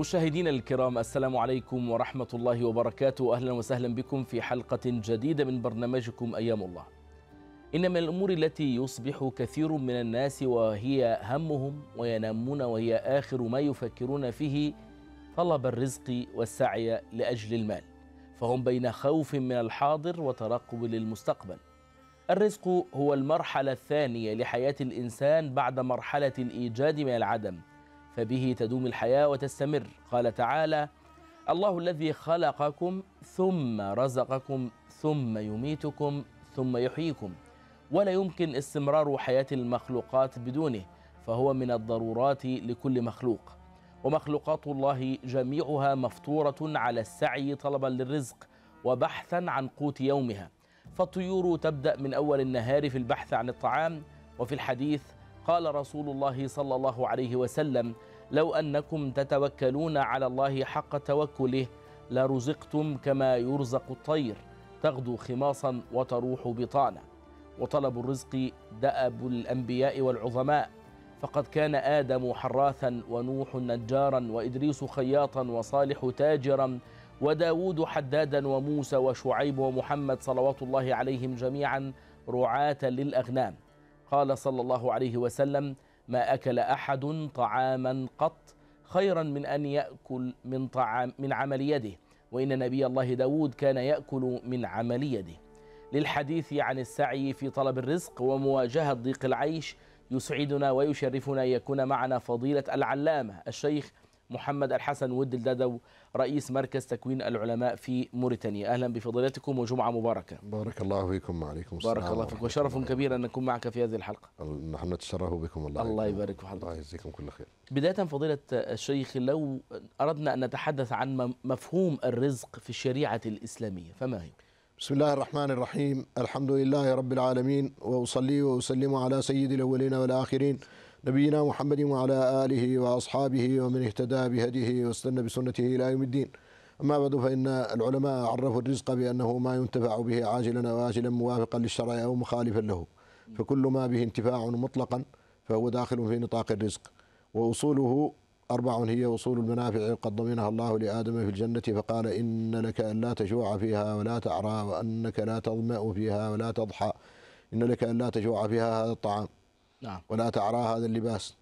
مشاهدينا الكرام السلام عليكم ورحمة الله وبركاته أهلا وسهلا بكم في حلقة جديدة من برنامجكم أيام الله إن من الأمور التي يصبح كثير من الناس وهي همهم وينامون وهي آخر ما يفكرون فيه طلب الرزق والسعي لأجل المال فهم بين خوف من الحاضر وترقب للمستقبل الرزق هو المرحلة الثانية لحياة الإنسان بعد مرحلة الإيجاد من العدم فبه تدوم الحياة وتستمر قال تعالى الله الذي خلقكم ثم رزقكم ثم يميتكم ثم يحييكم ولا يمكن استمرار حياة المخلوقات بدونه فهو من الضرورات لكل مخلوق ومخلوقات الله جميعها مفطورة على السعي طلبا للرزق وبحثا عن قوت يومها فالطيور تبدأ من أول النهار في البحث عن الطعام وفي الحديث قال رسول الله صلى الله عليه وسلم لو أنكم تتوكلون على الله حق توكله لرزقتم كما يرزق الطير تغدو خماصا وتروح بطانا وطلب الرزق دأب الأنبياء والعظماء فقد كان آدم حراثا ونوح نجارا وإدريس خياطا وصالح تاجرا وداود حدادا وموسى وشعيب ومحمد صلوات الله عليهم جميعا رعاة للأغنام قال صلى الله عليه وسلم ما أكل أحد طعاما قط خيرا من أن يأكل من طعام من عمل يده وإن نبي الله داود كان يأكل من عمل يده للحديث عن السعي في طلب الرزق ومواجهة ضيق العيش يسعدنا ويشرفنا أن يكون معنا فضيلة العلامة الشيخ محمد الحسن ود الددو رئيس مركز تكوين العلماء في موريتانيا أهلا بفضيلتكم وجمعة مباركة بارك الله فيكم وعليكم السلام بارك الله فيك وشرف كبير أن نكون معك في هذه الحلقة نحن نتشرف بكم الله الله يبارك في حضرتك الله يجزيكم كل خير بداية فضيلة الشيخ لو أردنا أن نتحدث عن مفهوم الرزق في الشريعة الإسلامية فما هي؟ بسم الله الرحمن الرحيم الحمد لله رب العالمين وأصلي وأسلم على سيد الأولين والآخرين نبينا محمد وعلى آله وأصحابه ومن اهتدى بهديه واستنى بسنته إلى يوم الدين أما بعد فإن العلماء عرفوا الرزق بأنه ما ينتفع به عاجلا أو آجلا موافقا للشرع أو مخالفا له فكل ما به انتفاع مطلقا فهو داخل في نطاق الرزق وأصوله أربع هي أصول المنافع قد ضمنها الله لآدم في الجنة فقال إن لك أن لا تجوع فيها ولا تعرى وأنك لا تظمأ فيها ولا تضحى إن لك أن لا تجوع فيها هذا الطعام نعم. ولا تعرى هذا اللباس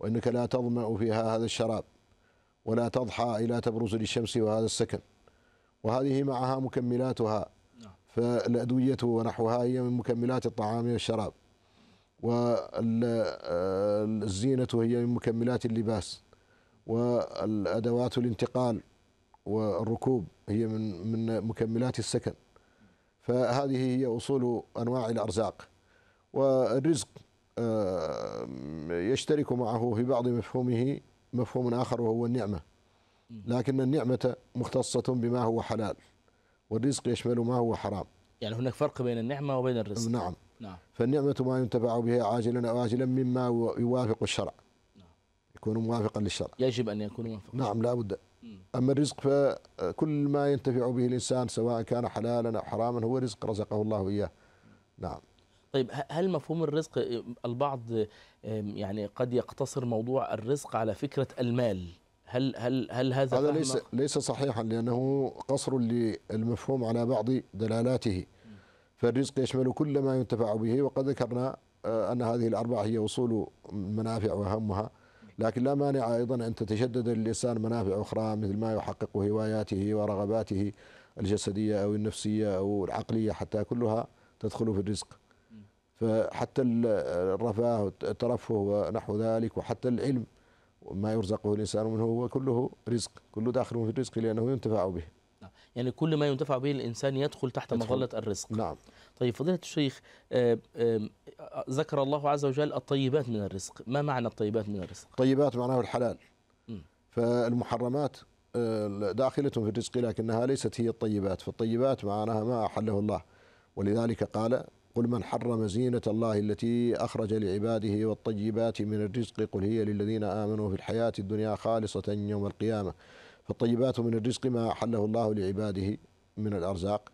وإنك لا تظمأ فيها هذا الشراب ولا تضحى إلى تبرز للشمس وهذا السكن وهذه معها مكملاتها نعم. فالأدوية ونحوها هي من مكملات الطعام والشراب والزينة آه، هي من مكملات اللباس والأدوات الانتقال والركوب هي من من مكملات السكن فهذه هي أصول أنواع الأرزاق والرزق يشترك معه في بعض مفهومه مفهوم آخر وهو النعمة لكن النعمة مختصة بما هو حلال والرزق يشمل ما هو حرام يعني هناك فرق بين النعمة وبين الرزق نعم نعم فالنعمة ما ينتفع بها عاجلا أو آجلا مما يوافق الشرع نعم. يكون موافقا للشرع يجب أن يكون موافقا نعم لا بد أما الرزق فكل ما ينتفع به الإنسان سواء كان حلالا أو حراما هو رزق رزقه الله إياه نعم طيب هل مفهوم الرزق البعض يعني قد يقتصر موضوع الرزق على فكرة المال هل هل هل هذا هذا ليس ليس صحيحا لأنه قصر للمفهوم على بعض دلالاته فالرزق يشمل كل ما ينتفع به وقد ذكرنا آه، أن هذه الأربعة هي وصول منافع وأهمها لكن لا مانع أيضا أن تتشدد للإنسان منافع أخرى مثل ما يحقق هواياته ورغباته الجسدية أو النفسية أو العقلية حتى كلها تدخل في الرزق فحتى الرفاه والترفه ونحو ذلك وحتى العلم ما يرزقه الإنسان منه هو كله رزق كله داخل في الرزق لأنه ينتفع به نعم. يعني كل ما ينتفع به الإنسان يدخل تحت مظلة الرزق نعم طيب فضيلة الشيخ آه، آه، ذكر الله عز وجل الطيبات من الرزق ما معنى الطيبات من الرزق الطيبات معناه الحلال فالمحرمات آه، داخلة في الرزق لكنها ليست هي الطيبات فالطيبات معناها ما أحله الله ولذلك قال قل من حرم زينة الله التي أخرج لعباده والطيبات من الرزق قل هي للذين آمنوا في الحياة الدنيا خالصة يوم القيامة فالطيبات من الرزق ما أحله الله لعباده من الأرزاق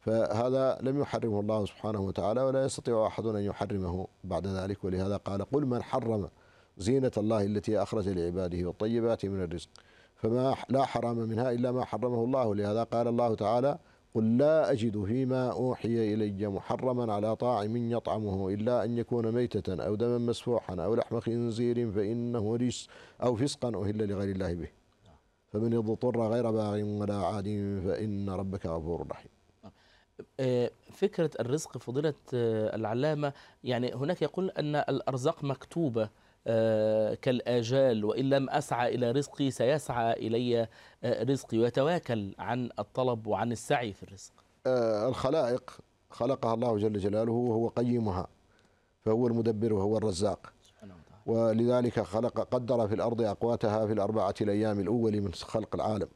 فهذا لم يحرمه الله سبحانه وتعالى ولا يستطيع أحد أن يحرمه بعد ذلك ولهذا قال قل من حرم زينة الله التي أخرج لعباده والطيبات من الرزق فما لا حرام منها إلا ما حرمه الله لهذا قال الله تعالى قل لا أجد فيما أوحي إلي محرما على طاعم يطعمه إلا أن يكون ميتة أو دما مسفوحا أو لحم خنزير فإنه رجس أو فسقا أهل لغير الله به فمن اضطر غير باغ ولا عاد فإن ربك غفور رحيم آه، فكرة الرزق فضيلة آه، العلامة يعني هناك يقول أن الأرزاق مكتوبة آه، كالآجال وإن لم أسعى إلى رزقي سيسعى إلي رزقي ويتواكل عن الطلب وعن السعي في الرزق آه، الخلائق خلقها الله جل جلاله وهو قيمها فهو المدبر وهو الرزاق ولذلك خلق قدر في الأرض أقواتها في الأربعة الأيام الأول من خلق العالم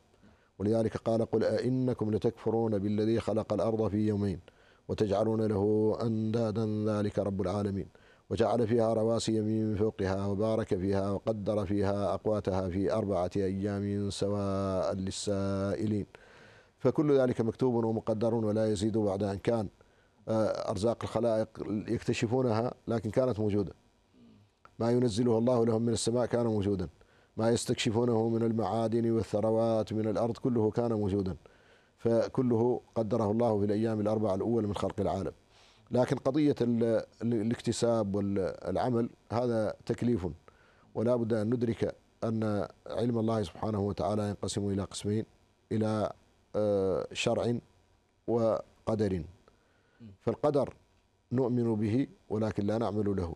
ولذلك قال قل أئنكم لتكفرون بالذي خلق الأرض في يومين وتجعلون له أندادا ذلك رب العالمين وجعل فيها رواسي من فوقها وبارك فيها وقدر فيها أقواتها في أربعة أيام سواء للسائلين فكل ذلك مكتوب ومقدر ولا يزيد بعد أن كان آه، أرزاق الخلائق يكتشفونها لكن كانت موجودة ما ينزله الله لهم من السماء كان موجودا ما يستكشفونه من المعادن والثروات من الأرض كله كان موجودا فكله قدره الله في الأيام الأربعة الأول من خلق العالم لكن قضية الاكتساب والعمل هذا تكليف ولا بد أن ندرك أن علم الله سبحانه وتعالى ينقسم إلى قسمين إلى آه، شرع وقدر فالقدر نؤمن به ولكن لا نعمل له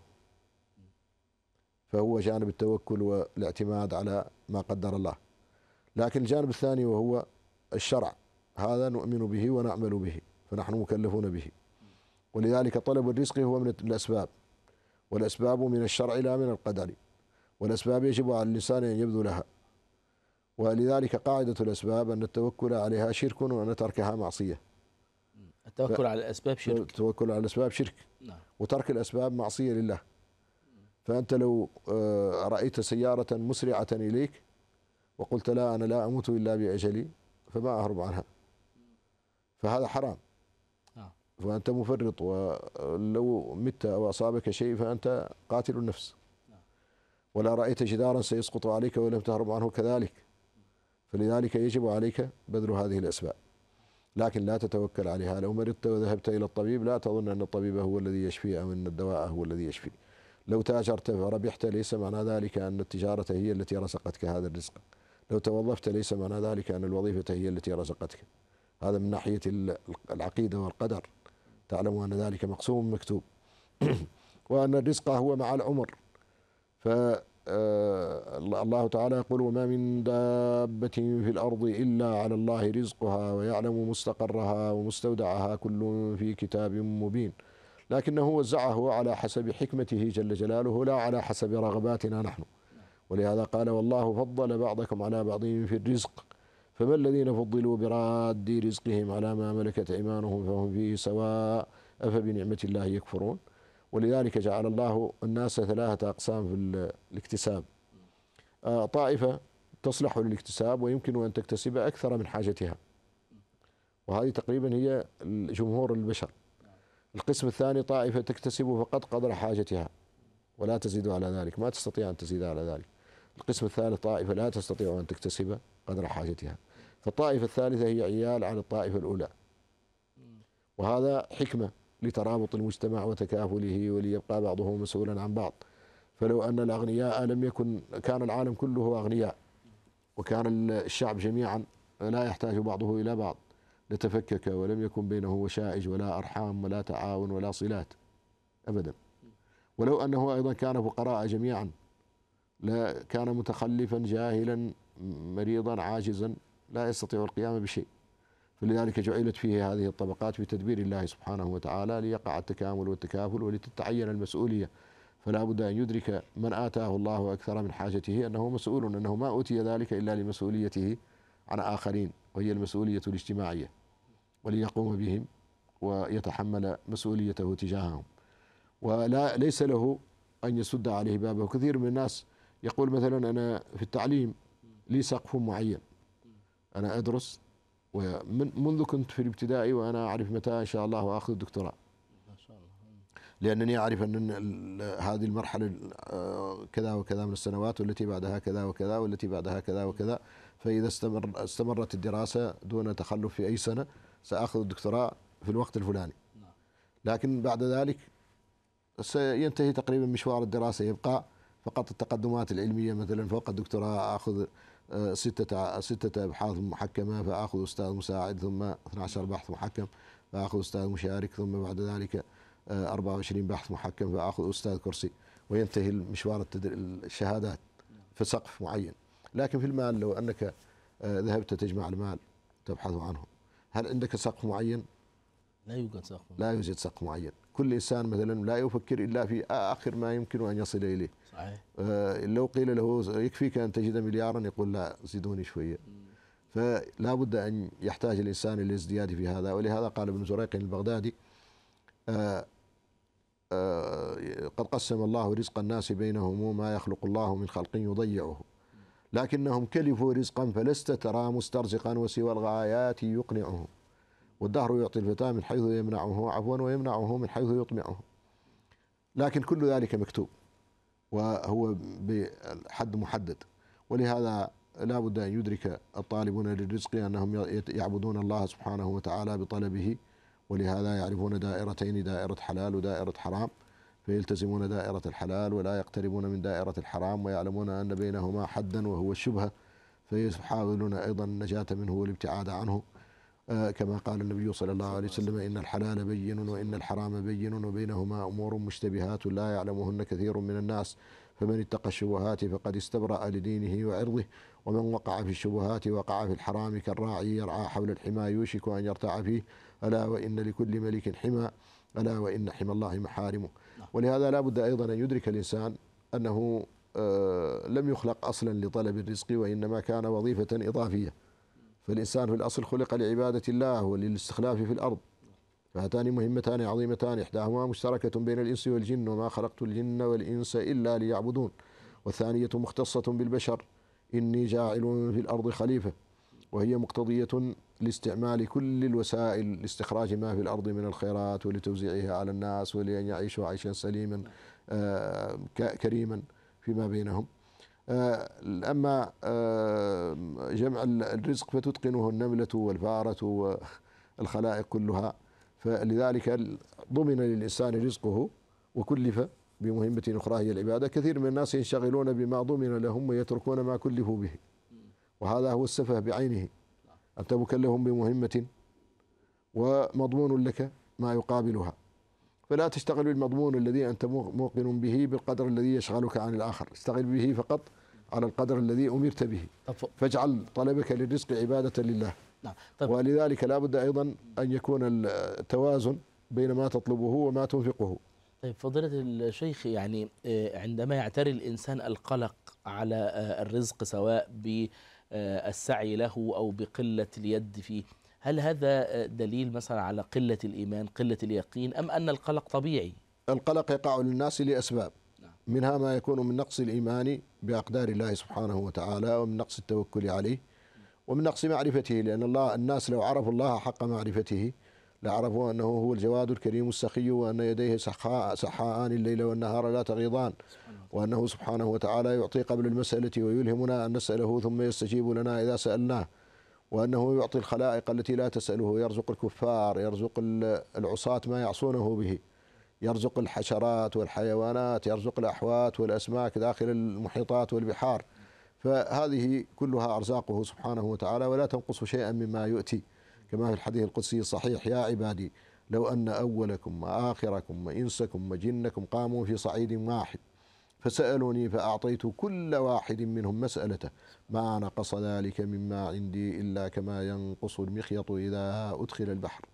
فهو جانب التوكل والاعتماد على ما قدر الله لكن الجانب الثاني وهو الشرع هذا نؤمن به ونعمل به فنحن مكلفون به ولذلك طلب الرزق هو من الأسباب والأسباب من الشرع لا من القدر والأسباب يجب على الإنسان أن يبذلها لها ولذلك قاعدة الأسباب أن التوكل عليها شرك وأن تركها معصية التوكل ف... على الأسباب شرك التوكل على الأسباب شرك نعم. وترك الأسباب معصية لله فأنت لو آه، رأيت سيارة مسرعة إليك وقلت لا أنا لا أموت إلا بأجلي فما أهرب عنها فهذا حرام فأنت مفرط ولو مت أو أصابك شيء فأنت قاتل النفس ولا رأيت جدارا سيسقط عليك ولم تهرب عنه كذلك فلذلك يجب عليك بذل هذه الأسباب لكن لا تتوكل عليها لو مرضت وذهبت إلى الطبيب لا تظن أن الطبيب هو الذي يشفي أو أن الدواء هو الذي يشفي لو تاجرت فربحت ليس معنى ذلك أن التجارة هي التي رزقتك هذا الرزق لو توظفت ليس معنى ذلك أن الوظيفة هي التي رزقتك هذا من ناحية العقيدة والقدر تعلموا أن ذلك مقسوم مكتوب وأن الرزق هو مع العمر ف آه، الله تعالى يقول وما من دابة في الأرض إلا على الله رزقها ويعلم مستقرها ومستودعها كل في كتاب مبين لكنه وزعه على حسب حكمته جل جلاله لا على حسب رغباتنا نحن ولهذا قال والله فضل بعضكم على بعض في الرزق فما الذين فضلوا براد رزقهم على ما ملكت ايمانهم فهم فيه سواء افبنعمه الله يكفرون ولذلك جعل الله الناس ثلاثه اقسام في الاكتساب آه، طائفه تصلح للاكتساب ويمكن ان تكتسب اكثر من حاجتها وهذه تقريبا هي جمهور البشر القسم الثاني طائفه تكتسب فقط قدر حاجتها ولا تزيد على ذلك ما تستطيع ان تزيد على ذلك القسم الثالث طائفه لا تستطيع ان تكتسب قدر حاجتها فالطائفة الثالثة هي عيال على الطائفة الأولى وهذا حكمة لترابط المجتمع وتكافله وليبقى بعضه مسؤولا عن بعض فلو أن الأغنياء لم يكن كان العالم كله أغنياء وكان الشعب جميعا لا يحتاج بعضه إلى بعض لتفكك ولم يكن بينه وشائج ولا أرحام ولا تعاون ولا صلات أبدا ولو أنه أيضا كان فقراء جميعا لا كان متخلفا جاهلا مريضا عاجزا لا يستطيع القيام بشيء فلذلك جعلت فيه هذه الطبقات بتدبير الله سبحانه وتعالى ليقع التكامل والتكافل ولتتعين المسؤولية فلا بد أن يدرك من آتاه الله أكثر من حاجته أنه مسؤول أنه ما أوتي ذلك إلا لمسؤوليته عن آخرين وهي المسؤولية الاجتماعية وليقوم بهم ويتحمل مسؤوليته تجاههم ولا ليس له أن يسد عليه بابه كثير من الناس يقول مثلا أنا في التعليم لي سقف معين انا ادرس ومن منذ كنت في الابتدائي وانا اعرف متى ان شاء الله اخذ الدكتوراه ما شاء الله لانني اعرف ان هذه المرحله آه، كذا وكذا من السنوات والتي بعدها كذا وكذا والتي بعدها كذا وكذا فاذا استمر استمرت الدراسه دون تخلف في اي سنه ساخذ الدكتوراه في الوقت الفلاني نعم. لكن بعد ذلك سينتهي تقريبا مشوار الدراسه يبقى فقط التقدمات العلميه مثلا فوق الدكتوراه اخذ ستة ستة أبحاث محكمة فآخذ أستاذ مساعد ثم 12 بحث محكم فآخذ أستاذ مشارك ثم بعد ذلك 24 آه، بحث محكم فآخذ أستاذ كرسي وينتهي المشوار الشهادات في سقف معين لكن في المال لو أنك آه، ذهبت تجمع المال تبحث عنه هل عندك سقف معين؟ لا يوجد سقف لا يوجد سقف معين كل إنسان مثلا لا يفكر إلا في آخر ما يمكن أن يصل إليه آه، لو قيل له يكفيك ان تجد مليارا يقول لا زيدوني شويه فلا بد ان يحتاج الانسان الى الازدياد في هذا ولهذا قال ابن زريق البغدادي آه، آه، قد قسم الله رزق الناس بينهم ما يخلق الله من خلق يضيعه لكنهم كلفوا رزقا فلست ترى مسترزقا وسوى الغايات يقنعه والدهر يعطي الفتى من حيث يمنعه عفوا ويمنعه من حيث يطمعه لكن كل ذلك مكتوب وهو بحد محدد ولهذا لا بد أن يدرك الطالبون للرزق أنهم يعبدون الله سبحانه وتعالى بطلبه ولهذا يعرفون دائرتين دائرة حلال ودائرة حرام فيلتزمون دائرة الحلال ولا يقتربون من دائرة الحرام ويعلمون أن بينهما حدا وهو الشبهة فيحاولون أيضا النجاة منه والابتعاد عنه آه، كما قال النبي صلى الله عليه وسلم إن الحلال بين وإن الحرام بين وبينهما أمور مشتبهات لا يعلمهن كثير من الناس فمن اتقى الشبهات فقد استبرأ لدينه وعرضه ومن وقع في الشبهات وقع في الحرام كالراعي يرعى حول الحمى يوشك أن يرتع فيه ألا وإن لكل ملك حمى ألا وإن حمى الله محارمه ولهذا لا بد أيضا أن يدرك الإنسان أنه آه، لم يخلق أصلا لطلب الرزق وإنما كان وظيفة إضافية فالإنسان في الأصل خلق لعبادة الله وللاستخلاف في الأرض فهاتان مهمتان عظيمتان إحداهما مشتركة بين الإنس والجن وما خلقت الجن والإنس إلا ليعبدون والثانية مختصة بالبشر إني جاعل في الأرض خليفة وهي مقتضية لاستعمال كل الوسائل لاستخراج ما في الأرض من الخيرات ولتوزيعها على الناس ولأن يعيشوا عيشا سليما آه، كريما فيما بينهم آه، أما آه، جمع الرزق فتتقنه النملة والفارة والخلائق كلها فلذلك ضمن للإنسان رزقه وكلف بمهمة أخرى هي العبادة كثير من الناس ينشغلون بما ضمن لهم ويتركون ما كلفوا به وهذا هو السفه بعينه أنت مكلف بمهمة ومضمون لك ما يقابلها فلا تشتغل بالمضمون الذي أنت موقن به بالقدر الذي يشغلك عن الآخر اشتغل به فقط على القدر الذي أمرت به فاجعل طلبك للرزق عبادة لله نعم. طيب. ولذلك لا بد أيضا أن يكون التوازن بين ما تطلبه وما تنفقه طيب فضيلة الشيخ يعني آه، عندما يعتري الإنسان القلق على آه، الرزق سواء بالسعي له أو بقلة اليد فيه هل هذا دليل مثلا على قلة الإيمان قلة اليقين أم أن القلق طبيعي القلق يقع للناس لأسباب نعم. منها ما يكون من نقص الإيمان بأقدار الله سبحانه وتعالى ومن نقص التوكل عليه ومن نقص معرفته لأن الله الناس لو عرفوا الله حق معرفته لعرفوا أنه هو الجواد الكريم السخي وأن يديه سحاء سحاءان الليل والنهار لا تغيضان وأنه سبحانه وتعالى يعطي قبل المسألة ويلهمنا أن نسأله ثم يستجيب لنا إذا سألناه وأنه يعطي الخلائق التي لا تسأله يرزق الكفار يرزق العصاة ما يعصونه به يرزق الحشرات والحيوانات يرزق الأحوات والأسماك داخل المحيطات والبحار فهذه كلها أرزاقه سبحانه وتعالى ولا تنقص شيئا مما يؤتي كما في الحديث القدسي الصحيح يا عبادي لو أن أولكم وآخركم وإنسكم وجنكم قاموا في صعيد واحد فسألوني فأعطيت كل واحد منهم مسألته ما نقص ذلك مما عندي إلا كما ينقص المخيط إذا أدخل البحر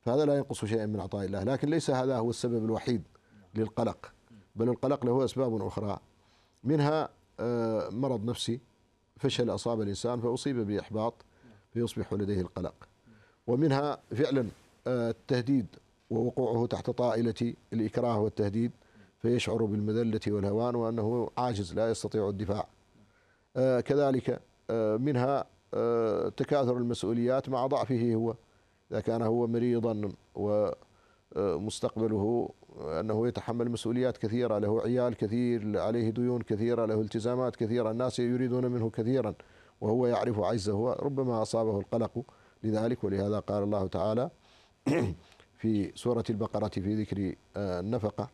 فهذا لا ينقص شيئا من عطاء الله لكن ليس هذا هو السبب الوحيد للقلق بل القلق له أسباب أخرى منها آه، مرض نفسي فشل أصاب الإنسان فأصيب بإحباط فيصبح لديه القلق ومنها فعلا آه، التهديد ووقوعه تحت طائلة الإكراه والتهديد فيشعر بالمذلة والهوان وأنه عاجز لا يستطيع الدفاع آه، كذلك آه، منها آه، تكاثر المسؤوليات مع ضعفه هو إذا كان هو مريضا ومستقبله أنه يتحمل مسؤوليات كثيرة له عيال كثير عليه ديون كثيرة له التزامات كثيرة الناس يريدون منه كثيرا وهو يعرف عجزه ربما أصابه القلق لذلك ولهذا قال الله تعالى في سورة البقرة في ذكر النفقة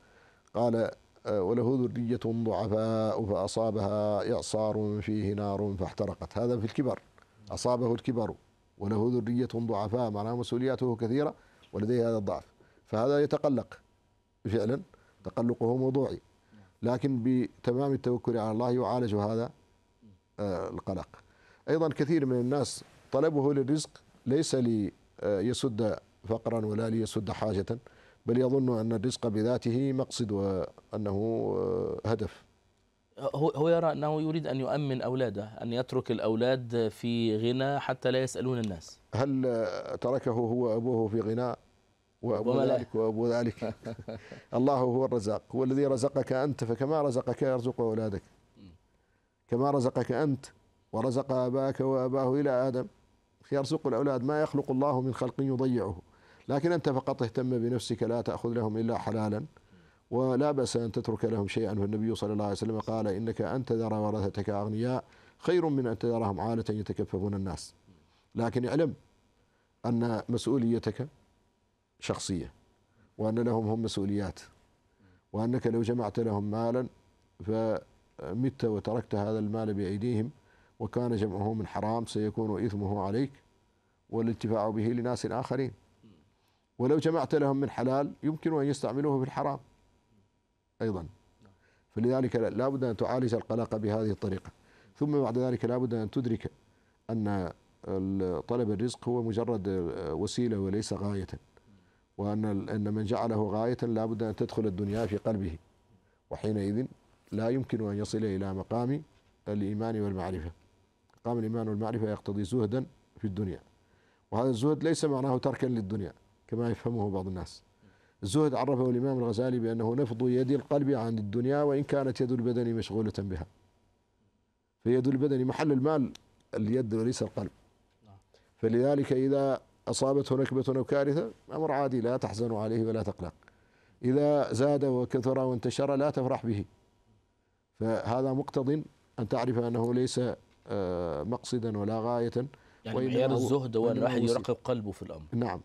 قال آه، وله ذرية ضعفاء فأصابها إعصار فيه نار فاحترقت هذا في الكبر أصابه الكبر وله ذرية ضعفاء معناه مسؤولياته كثيرة ولديه هذا الضعف فهذا يتقلق فعلا تقلقه موضوعي لكن بتمام التوكل على الله يعالج هذا آه، القلق أيضا كثير من الناس طلبه للرزق ليس ليسد آه، فقرا ولا ليسد حاجة بل يظن أن الرزق بذاته مقصد وأنه آه، هدف هو يرى أنه يريد أن يؤمن أولاده أن يترك الأولاد في غنى حتى لا يسألون الناس هل تركه هو أبوه في غنى وأبو ذلك وأبو ذلك الله هو الرزاق هو الذي رزقك أنت فكما رزقك يرزق أولادك كما رزقك أنت ورزق أباك وأباه إلى آدم يرزق الأولاد ما يخلق الله من خلق يضيعه لكن أنت فقط اهتم بنفسك لا تأخذ لهم إلا حلالا ولا بأس أن تترك لهم شيئا فالنبي صلى الله عليه وسلم قال إنك أن تذر ورثتك أغنياء خير من أن تذرهم عالة يتكففون الناس لكن اعلم أن مسؤوليتك شخصية وأن لهم هم مسؤوليات وأنك لو جمعت لهم مالا فمت وتركت هذا المال بأيديهم وكان جمعه من حرام سيكون إثمه عليك والانتفاع به لناس آخرين ولو جمعت لهم من حلال يمكن أن يستعملوه في الحرام أيضا فلذلك لا بد أن تعالج القلق بهذه الطريقة ثم بعد ذلك لا بد أن تدرك أن طلب الرزق هو مجرد آه، وسيلة وليس غاية وأن أن من جعله غاية لا بد أن تدخل الدنيا في قلبه وحينئذ لا يمكن أن يصل إلى مقام الإيمان والمعرفة مقام الإيمان والمعرفة يقتضي زهدا في الدنيا وهذا الزهد ليس معناه تركا للدنيا كما يفهمه بعض الناس الزهد عرفه الإمام الغزالي بأنه نفض يد القلب عن الدنيا وإن كانت يد البدن مشغولة بها فيد البدن محل المال اليد وليس القلب فلذلك إذا أصابته نكبة أو كارثة أمر عادي لا تحزن عليه ولا تقلق إذا زاد وكثر وانتشر لا تفرح به فهذا مقتض أن تعرف أنه ليس آه، مقصدا ولا غاية يعني معيار الزهد هو أن الواحد يرقب قلبه في الأمر نعم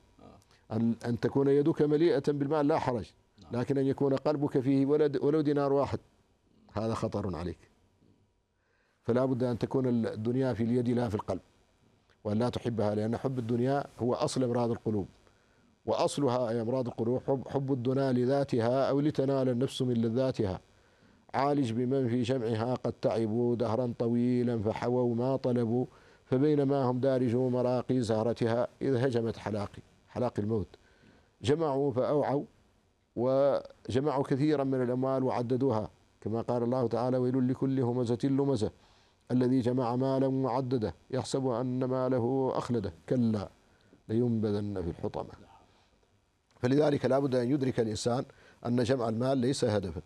أن, أن تكون يدك مليئة بالمال لا حرج نعم. لكن أن يكون قلبك فيه ولد ولو دينار واحد هذا خطر عليك فلا بد أن تكون الدنيا في اليد لا في القلب وأن لا تحبها لأن حب الدنيا هو أصل أمراض القلوب وأصلها أي أمراض القلوب حب, حب الدنيا لذاتها أو لتنال النفس من لذاتها عالج بمن في شمعها قد تعبوا دهرا طويلا فحووا ما طلبوا فبينما هم دارجوا مراقي زهرتها إذ هجمت حلاقي حلاق الموت جمعوا فأوعوا وجمعوا كثيرا من الأموال وعددوها كما قال الله تعالى ويل لكل همزة لمزة الذي جمع مالا وعدده يحسب أن ماله أخلده كلا لينبذن في الحطمة فلذلك لا بد أن يدرك الإنسان أن جمع المال ليس هدفا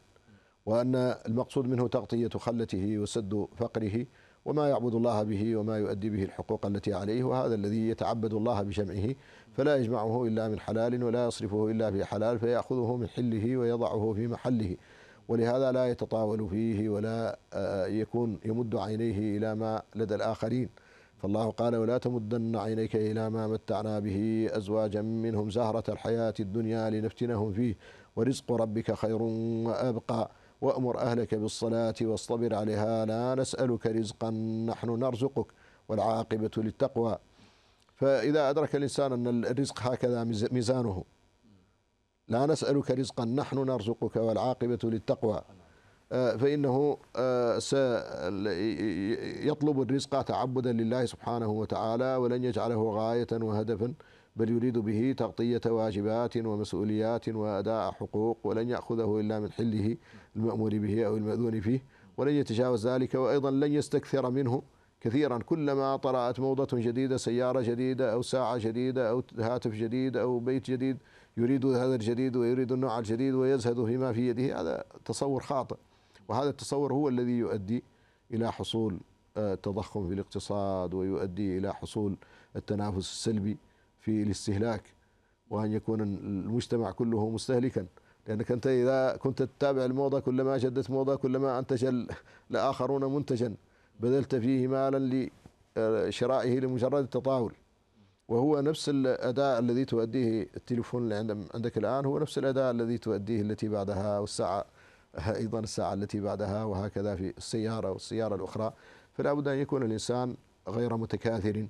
وأن المقصود منه تغطية خلته وسد فقره وما يعبد الله به وما يؤدي به الحقوق التي عليه وهذا الذي يتعبد الله بجمعه فلا يجمعه إلا من حلال ولا يصرفه إلا في حلال فيأخذه من حله ويضعه في محله ولهذا لا يتطاول فيه ولا آه، يكون يمد عينيه إلى ما لدى الآخرين فالله قال ولا تمدن عينيك إلى ما متعنا به أزواجا منهم زهرة الحياة الدنيا لنفتنهم فيه ورزق ربك خير وأبقى وأمر أهلك بالصلاة واصطبر عليها لا نسألك رزقا نحن نرزقك والعاقبة للتقوى فإذا أدرك الإنسان أن الرزق هكذا ميزانه لا نسألك رزقا نحن نرزقك والعاقبة للتقوى آه، فإنه آه، سيطلب الرزق تعبدا لله سبحانه وتعالى ولن يجعله غاية وهدفا بل يريد به تغطية واجبات ومسؤوليات وأداء حقوق ولن يأخذه إلا من حله المأمور به أو المأذون فيه ولن يتجاوز ذلك وأيضا لن يستكثر منه كثيرا كلما طرأت موضة جديدة سيارة جديدة أو ساعة جديدة أو هاتف جديد أو بيت جديد يريد هذا الجديد ويريد النوع الجديد ويزهد فيما في يده هذا تصور خاطئ وهذا التصور هو الذي يؤدي إلى حصول آه، التضخم في الاقتصاد ويؤدي إلى حصول التنافس السلبي في الاستهلاك وأن يكون المجتمع كله مستهلكا لأنك أنت إذا كنت تتابع الموضة كلما جدت موضة كلما أنتج الآخرون منتجا بذلت فيه مالا لشرائه آه، لمجرد التطاول وهو نفس الأداء الذي تؤديه التليفون اللي عندك الآن هو نفس الأداء الذي تؤديه التي بعدها والساعة أيضا الساعة التي بعدها وهكذا في السيارة والسيارة الأخرى فلا بد أن يكون الإنسان غير متكاثر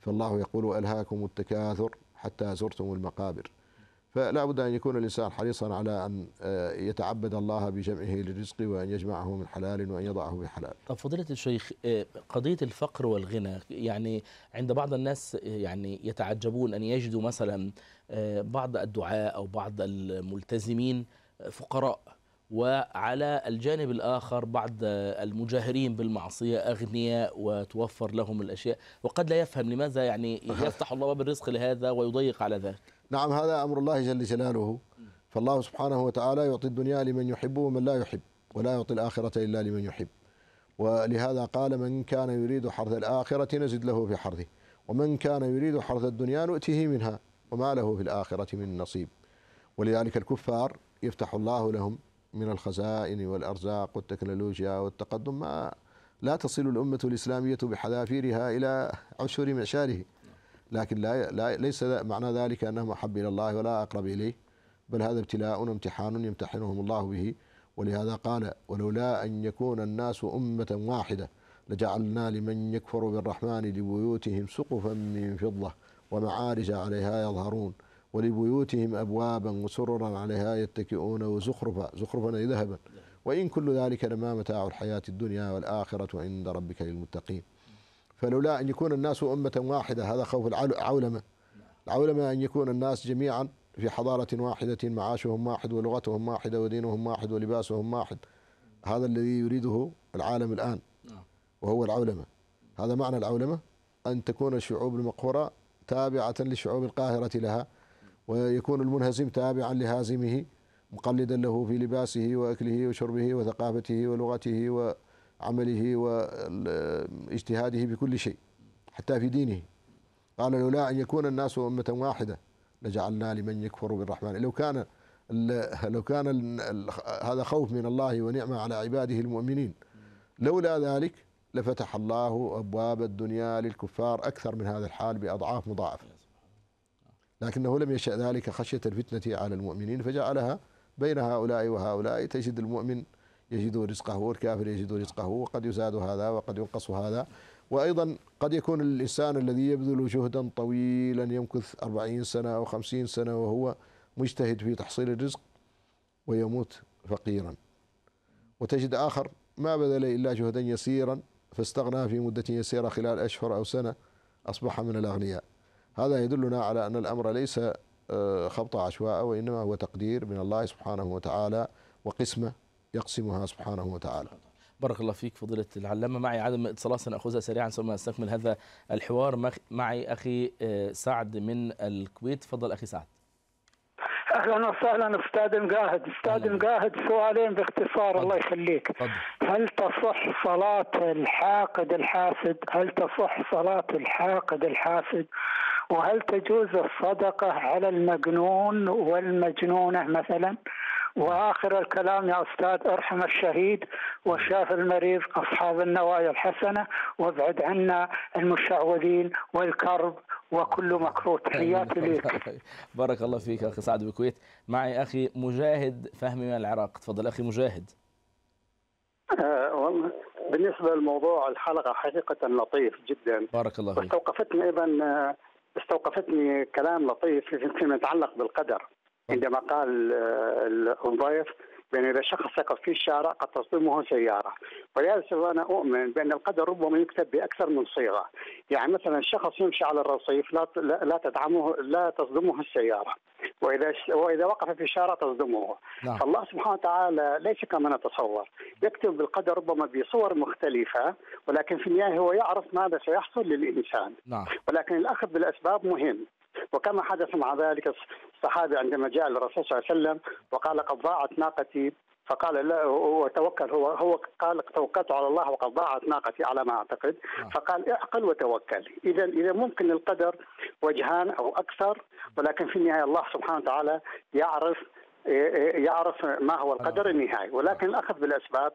فالله يقول ألهاكم التكاثر حتى زرتم المقابر فلا بد أن يكون الإنسان حريصا على أن آه، يتعبد الله بجمعه للرزق وأن يجمعه من حلال وأن يضعه بحلال طب فضيلة الشيخ آه، قضية الفقر والغنى يعني عند بعض الناس آه، يعني يتعجبون أن يجدوا مثلا بعض الدعاء أو بعض الملتزمين فقراء وعلى الجانب الآخر بعض المجاهرين بالمعصية أغنياء وتوفر لهم الأشياء وقد لا يفهم لماذا يعني يفتح الله باب الرزق لهذا ويضيق على ذاك نعم هذا أمر الله جل جلاله فالله سبحانه وتعالى يعطي الدنيا لمن يحب ومن لا يحب ولا يعطي الآخرة إلا لمن يحب ولهذا قال من كان يريد حرث الآخرة نزد له في حرثه ومن كان يريد حرث الدنيا نؤتيه منها وما له في الآخرة من نصيب ولذلك الكفار يفتح الله لهم من الخزائن والأرزاق والتكنولوجيا والتقدم ما لا تصل الأمة الإسلامية بحذافيرها إلى عشر معشاره لكن لا, لا ليس معنى ذلك أنهم أحب إلى الله ولا أقرب إليه بل هذا ابتلاء وامتحان يمتحنهم الله به ولهذا قال ولولا أن يكون الناس أمة واحدة لجعلنا لمن يكفر بالرحمن لبيوتهم سقفا من فضة ومعارج عليها يظهرون ولبيوتهم أبوابا وسررا عليها يتكئون وزخرفا زخرفا أي ذهبا وإن كل ذلك لما متاع الحياة الدنيا والآخرة عند ربك للمتقين فلولا أن يكون الناس أمة واحدة هذا خوف العولمة العولمة أن يكون الناس جميعا في حضارة واحدة معاشهم واحد ولغتهم واحدة ودينهم واحد ولباسهم واحد هذا الذي يريده العالم الآن وهو العولمة هذا معنى العولمة أن تكون الشعوب المقهورة تابعة لشعوب القاهرة لها ويكون المنهزم تابعا لهازمه مقلدا له في لباسه واكله وشربه وثقافته ولغته وعمله واجتهاده بكل شيء حتى في دينه قال لولا ان يكون الناس امه واحده لجعلنا لمن يكفر بالرحمن لو كان لو كان هذا خوف من الله ونعمه على عباده المؤمنين لولا ذلك لفتح الله ابواب الدنيا للكفار اكثر من هذا الحال باضعاف مضاعفه لكنه لم يشأ ذلك خشية الفتنة على المؤمنين فجعلها بين هؤلاء وهؤلاء تجد المؤمن يجد رزقه والكافر يجد رزقه وقد يزاد هذا وقد ينقص هذا وأيضا قد يكون الإنسان الذي يبذل جهدا طويلا يمكث أربعين سنة أو خمسين سنة وهو مجتهد في تحصيل الرزق ويموت فقيرا وتجد آخر ما بذل إلا جهدا يسيرا فاستغنى في مدة يسيرة خلال أشهر أو سنة أصبح من الأغنياء هذا يدلنا على أن الأمر ليس آه، خبط عشواء وإنما هو تقدير من الله سبحانه وتعالى وقسمة يقسمها سبحانه وتعالى بارك الله فيك فضيلة العلامة معي عدم اتصال سنأخذها سريعا ثم نستكمل هذا الحوار معي أخي آه، سعد من الكويت تفضل أخي سعد اهلا وسهلا استاذ مجاهد استاذ مجاهد سؤالين باختصار الله يخليك هل تصح صلاه الحاقد الحاسد هل تصح صلاه الحاقد الحاسد وهل تجوز الصدقة على المجنون والمجنونة مثلا وآخر الكلام يا أستاذ ارحم الشهيد وشاف المريض أصحاب النوايا الحسنة وابعد عنا المشعوذين والكرب وكل مكروه تحياتي لك بارك الله فيك أخي سعد بالكويت معي أخي مجاهد فهمي من العراق تفضل أخي مجاهد آه، والله بالنسبة لموضوع الحلقة حقيقة لطيف جدا بارك الله فيك واستوقفتنا أيضا استوقفتني كلام لطيف فيما يتعلق بالقدر طيب. عندما قال آه، الضيف بأن إذا شخص يقف في الشارع قد تصدمه سيارة ولهذا السبب أنا أؤمن بأن القدر ربما يكتب بأكثر من صيغة يعني مثلا شخص يمشي على الرصيف لا لا تدعمه لا تصدمه السيارة وإذا وإذا وقف في الشارع تصدمه نعم. فالله سبحانه وتعالى ليس كما نتصور يكتب بالقدر ربما بصور مختلفة ولكن في النهاية هو يعرف ماذا سيحصل للإنسان نعم. ولكن الأخذ بالأسباب مهم وكما حدث مع ذلك الصحابي عندما جاء للرسول صلى الله عليه وسلم وقال قد ضاعت ناقتي فقال لا وتوكل هو هو قال توكلت على الله وقد ضاعت ناقتي على ما اعتقد نعم. فقال اعقل وتوكل اذا اذا ممكن القدر وجهان او اكثر ولكن في النهايه الله سبحانه وتعالى يعرف يعرف ما هو القدر نعم. النهائي ولكن نعم. الاخذ بالاسباب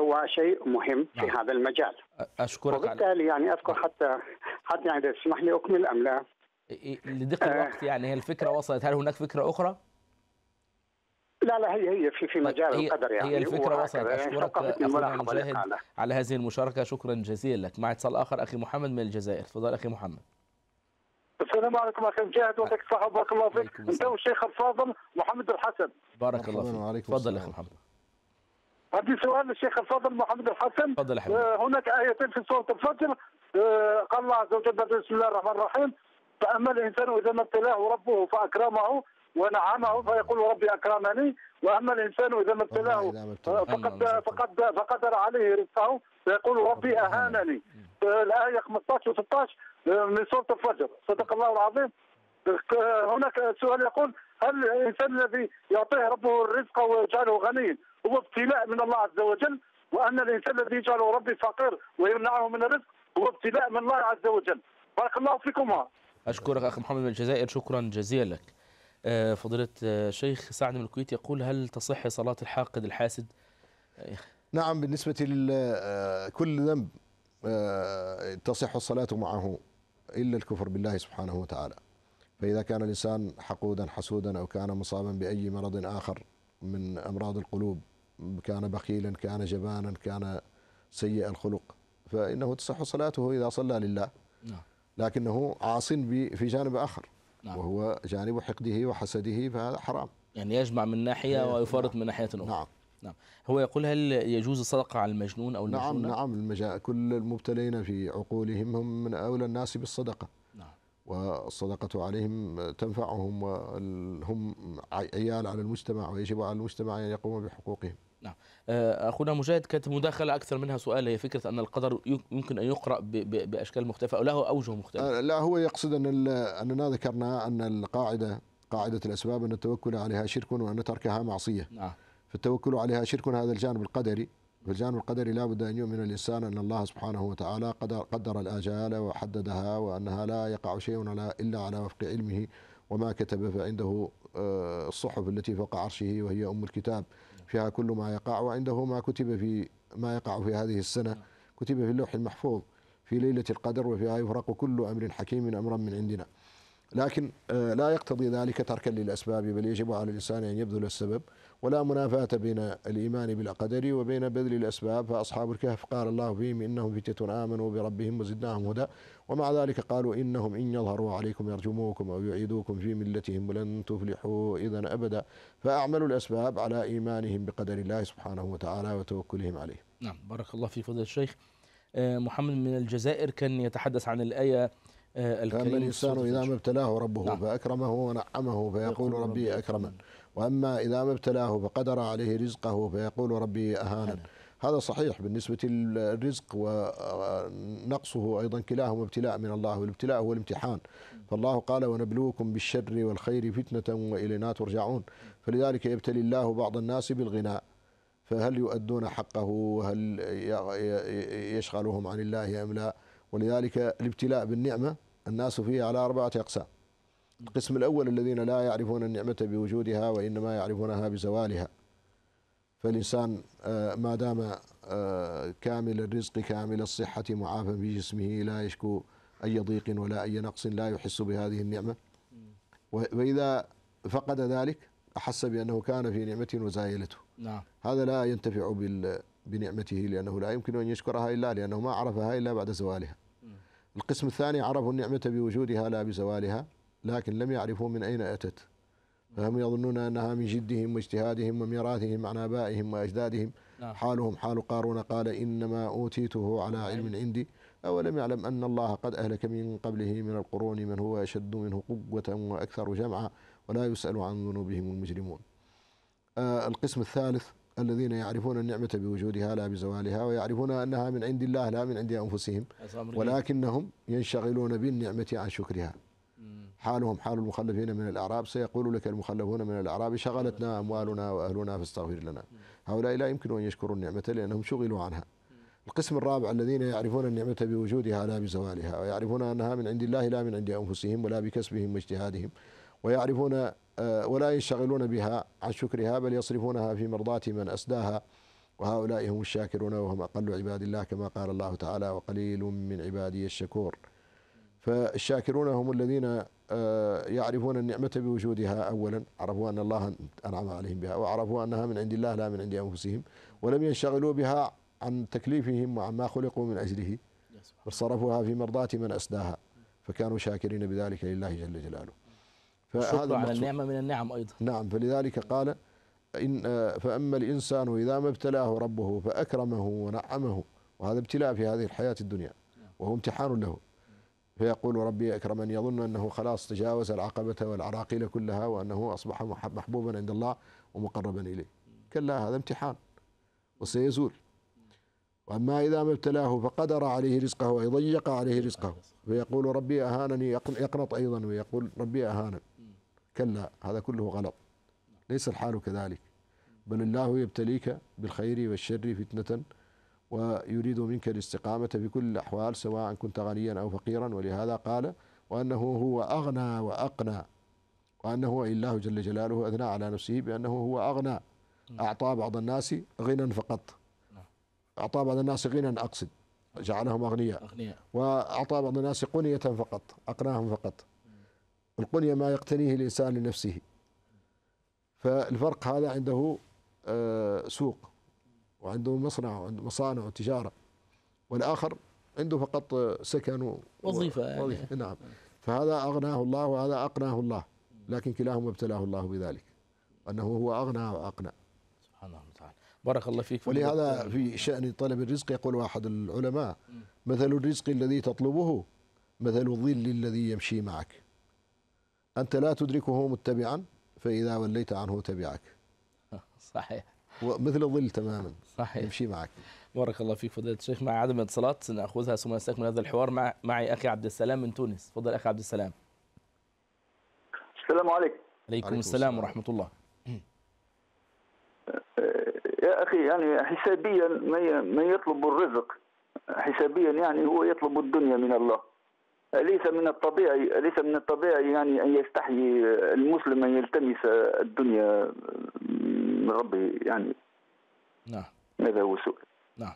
هو شيء مهم في هذا المجال اشكرك وبالتالي يعني اذكر حتى حتى يعني اذا تسمح لي اكمل ام لا إيه، إيه، لضيق الوقت آه. يعني هي الفكره وصلت هل هناك فكره اخرى؟ لا لا هي هي في في طيب، مجال هي القدر يعني هي الفكره وصلت اشكرك اخونا مجاهد على هذه المشاركه شكرا جزيلا لك مع اتصال اخر اخي محمد من الجزائر تفضل اخي محمد السلام عليكم اخي مجاهد وعليكم الصحه آه. بارك الله فيك انت والشيخ الفاضل محمد الحسن بارك الله فيك تفضل اخي محمد عندي سؤال للشيخ الفاضل محمد الحسن تفضل آه، هناك ايتين في سوره الفجر قال الله عز وجل بسم الله الرحمن الرحيم فأما الإنسان إذا ما ابتلاه ربه فأكرمه ونعمه فيقول ربي أكرمني وأما الإنسان إذا ما ابتلاه فقد فقد فقدر عليه رزقه فيقول ربي أهانني الآية 15 و 16 من سورة الفجر صدق الله العظيم آه، هناك سؤال يقول هل الإنسان الذي يعطيه ربه الرزق ويجعله غنيا هو ابتلاء من الله عز وجل وأن الإنسان الذي يجعله ربي فقير ويمنعه من الرزق هو ابتلاء من الله عز وجل بارك الله فيكم أشكرك أخ محمد من الجزائر شكرا جزيلا لك آه، فضيلة آه، شيخ سعد من الكويت يقول هل تصح صلاة الحاقد الحاسد نعم بالنسبة لكل آه، ذنب تصح الصلاة معه إلا الكفر بالله سبحانه وتعالى فإذا كان الإنسان حقودا حسودا أو كان مصابا بأي مرض آخر من أمراض القلوب كان بخيلا كان جبانا كان سيء الخلق فإنه تصح صلاته إذا صلى لله نعم لكنه عاص في جانب آخر نعم. وهو جانب حقده وحسده فهذا حرام يعني يجمع من ناحية إيه، ويفرط نعم. من ناحية أخرى نعم نعم هو يقول هل يجوز الصدقة على المجنون أو المجنون نعم نعم المجا... كل المبتلين في عقولهم هم من أولى الناس بالصدقة والصدقة عليهم تنفعهم وهم عيال على المجتمع ويجب على المجتمع أن يقوم بحقوقهم نعم آه، اخونا مجاهد كانت مداخله اكثر منها سؤال هي فكره ان القدر يمكن ان يقرا باشكال مختلفه او له اوجه مختلفه آه، لا هو يقصد ان اننا ذكرنا ان القاعده قاعده الاسباب ان التوكل عليها شرك وان تركها معصيه نعم فالتوكل عليها شرك هذا الجانب القدري فالجانب القدري لابد أن يؤمن الإنسان أن الله سبحانه وتعالى قدر, قدر الآجال وحددها وأنها لا يقع شيء إلا على وفق علمه وما كتب فعنده آه، الصحف التي فوق عرشه وهي أم الكتاب فيها كل ما يقع وعنده ما كتب في ما يقع في هذه السنة كتب في اللوح المحفوظ في ليلة القدر وفيها يفرق كل أمر حكيم أمرا من عندنا لكن آه، لا يقتضي ذلك تركا للأسباب بل يجب على الإنسان أن يبذل السبب ولا منافاة بين الإيمان بالقدر وبين بذل الأسباب فأصحاب الكهف قال الله فيهم إنهم فتية آمنوا بربهم وزدناهم هدى ومع ذلك قالوا إنهم إن يظهروا عليكم يرجموكم أو يعيدوكم في ملتهم ولن تفلحوا إذا أبدا فأعملوا الأسباب على إيمانهم بقدر الله سبحانه وتعالى وتوكلهم عليه نعم بارك الله في فضل الشيخ آه، محمد من الجزائر كان يتحدث عن الآية آه، الكريم أما الإنسان إذا ما ابتلاه ربه نعم. فأكرمه ونعمه فيقول ربي أكرمن وأما إذا ما ابتلاه فقدر عليه رزقه فيقول ربي أهانن هذا صحيح بالنسبة للرزق ونقصه أيضا كلاهما ابتلاء من الله والابتلاء هو الامتحان فالله قال ونبلوكم بالشر والخير فتنة وإلينا ترجعون فلذلك يبتلي الله بعض الناس بالغناء فهل يؤدون حقه وهل يشغلهم عن الله أم لا ولذلك الابتلاء بالنعمة الناس فيها على أربعة أقسام القسم الأول الذين لا يعرفون النعمة بوجودها وإنما يعرفونها بزوالها فالإنسان آه، ما دام آه، كامل الرزق كامل الصحة معافى في جسمه لا يشكو أي ضيق ولا أي نقص لا يحس بهذه النعمة وإذا فقد ذلك أحس بأنه كان في نعمة وزايلته نعم. هذا لا ينتفع بال بنعمته لأنه لا يمكن أن يشكرها إلا لأنه ما عرفها إلا بعد زوالها القسم الثاني عرفوا النعمة بوجودها لا بزوالها لكن لم يعرفوا من أين أتت فهم يظنون أنها من جدهم واجتهادهم وميراثهم عن آبائهم وأجدادهم نعم. حالهم حال قارون قال إنما أوتيته على نعم. علم عندي أولم يعلم أن الله قد أهلك من قبله من القرون من هو أشد منه قوة وأكثر جمعا ولا يسأل عن ذنوبهم المجرمون آه، القسم الثالث الذين يعرفون النعمة بوجودها لا بزوالها ويعرفون أنها من عند الله لا من عند أنفسهم ولكنهم ينشغلون بالنعمة عن شكرها حالهم حال المخلفين من الأعراب سيقول لك المخلفون من الأعراب شغلتنا أموالنا وأهلنا فاستغفر لنا هؤلاء لا يمكن أن يشكروا النعمة لأنهم شغلوا عنها القسم الرابع الذين يعرفون النعمة بوجودها لا بزوالها ويعرفون أنها من عند الله لا من عند أنفسهم ولا بكسبهم واجتهادهم ويعرفون ولا يشتغلون بها عن شكرها بل يصرفونها في مرضاة من أسداها وهؤلاء هم الشاكرون وهم أقل عباد الله كما قال الله تعالى وقليل من عبادي الشكور فالشاكرون هم الذين آه، يعرفون النعمة بوجودها أولا عرفوا أن الله أنعم عليهم بها وعرفوا أنها من عند الله لا من عند أنفسهم ولم ينشغلوا بها عن تكليفهم وعما خلقوا من أجله بل صرفوها في مرضاة من أسداها فكانوا شاكرين بذلك لله جل جلاله فهذا على النعمة من النعم أيضا نعم فلذلك قال إن فأما الإنسان إذا ما ابتلاه ربه فأكرمه ونعمه وهذا ابتلاء في هذه الحياة الدنيا وهو امتحان له فيقول ربي أكرمني يظن أنه خلاص تجاوز العقبة والعراقيل كلها وأنه أصبح محبوبا عند الله ومقربا إليه كلا هذا امتحان وسيزول وأما إذا ما ابتلاه فقدر عليه رزقه وضيق عليه رزقه فيقول ربي أهانني يقنط أيضا ويقول ربي أهانني كلا هذا كله غلط ليس الحال كذلك بل الله يبتليك بالخير والشر فتنة ويريد منك الاستقامة في كل الأحوال سواء كنت غنيا أو فقيرا ولهذا قال وأنه هو أغنى وأقنى وأنه الله جل جلاله أثنى على نفسه بأنه هو أغنى أعطى بعض الناس غنى فقط أعطى بعض الناس غنى أقصد جعلهم أغنياء وأعطى بعض الناس قنية فقط أقناهم فقط القنية ما يقتنيه الإنسان لنفسه فالفرق هذا عنده آه، سوق وعنده مصنع وعنده مصانع وتجارة والآخر عنده فقط سكن وظيفة, وظيفة يعني. نعم فهذا أغناه الله وهذا أقناه الله لكن كلاهما ابتلاه الله بذلك أنه هو أغنى وأقنى سبحان الله وتعالى بارك الله فيك ولهذا في شأن طلب الرزق يقول واحد العلماء مثل الرزق الذي تطلبه مثل الظل الذي يمشي معك أنت لا تدركه متبعا فإذا وليت عنه تبعك صحيح ومثل الظل تماما صحيح يمشي معك بارك الله فيك فضيلة الشيخ مع عدم الاتصالات سنأخذها ثم نستكمل هذا الحوار مع معي اخي عبد السلام من تونس تفضل اخي عبد السلام السلام عليكم عليكم, السلام, السلام ورحمه الله يا اخي يعني حسابيا من يطلب الرزق حسابيا يعني هو يطلب الدنيا من الله ليس من الطبيعي ليس من الطبيعي يعني ان يستحي المسلم ان يلتمس الدنيا من ربه يعني نعم هذا هو السؤال نعم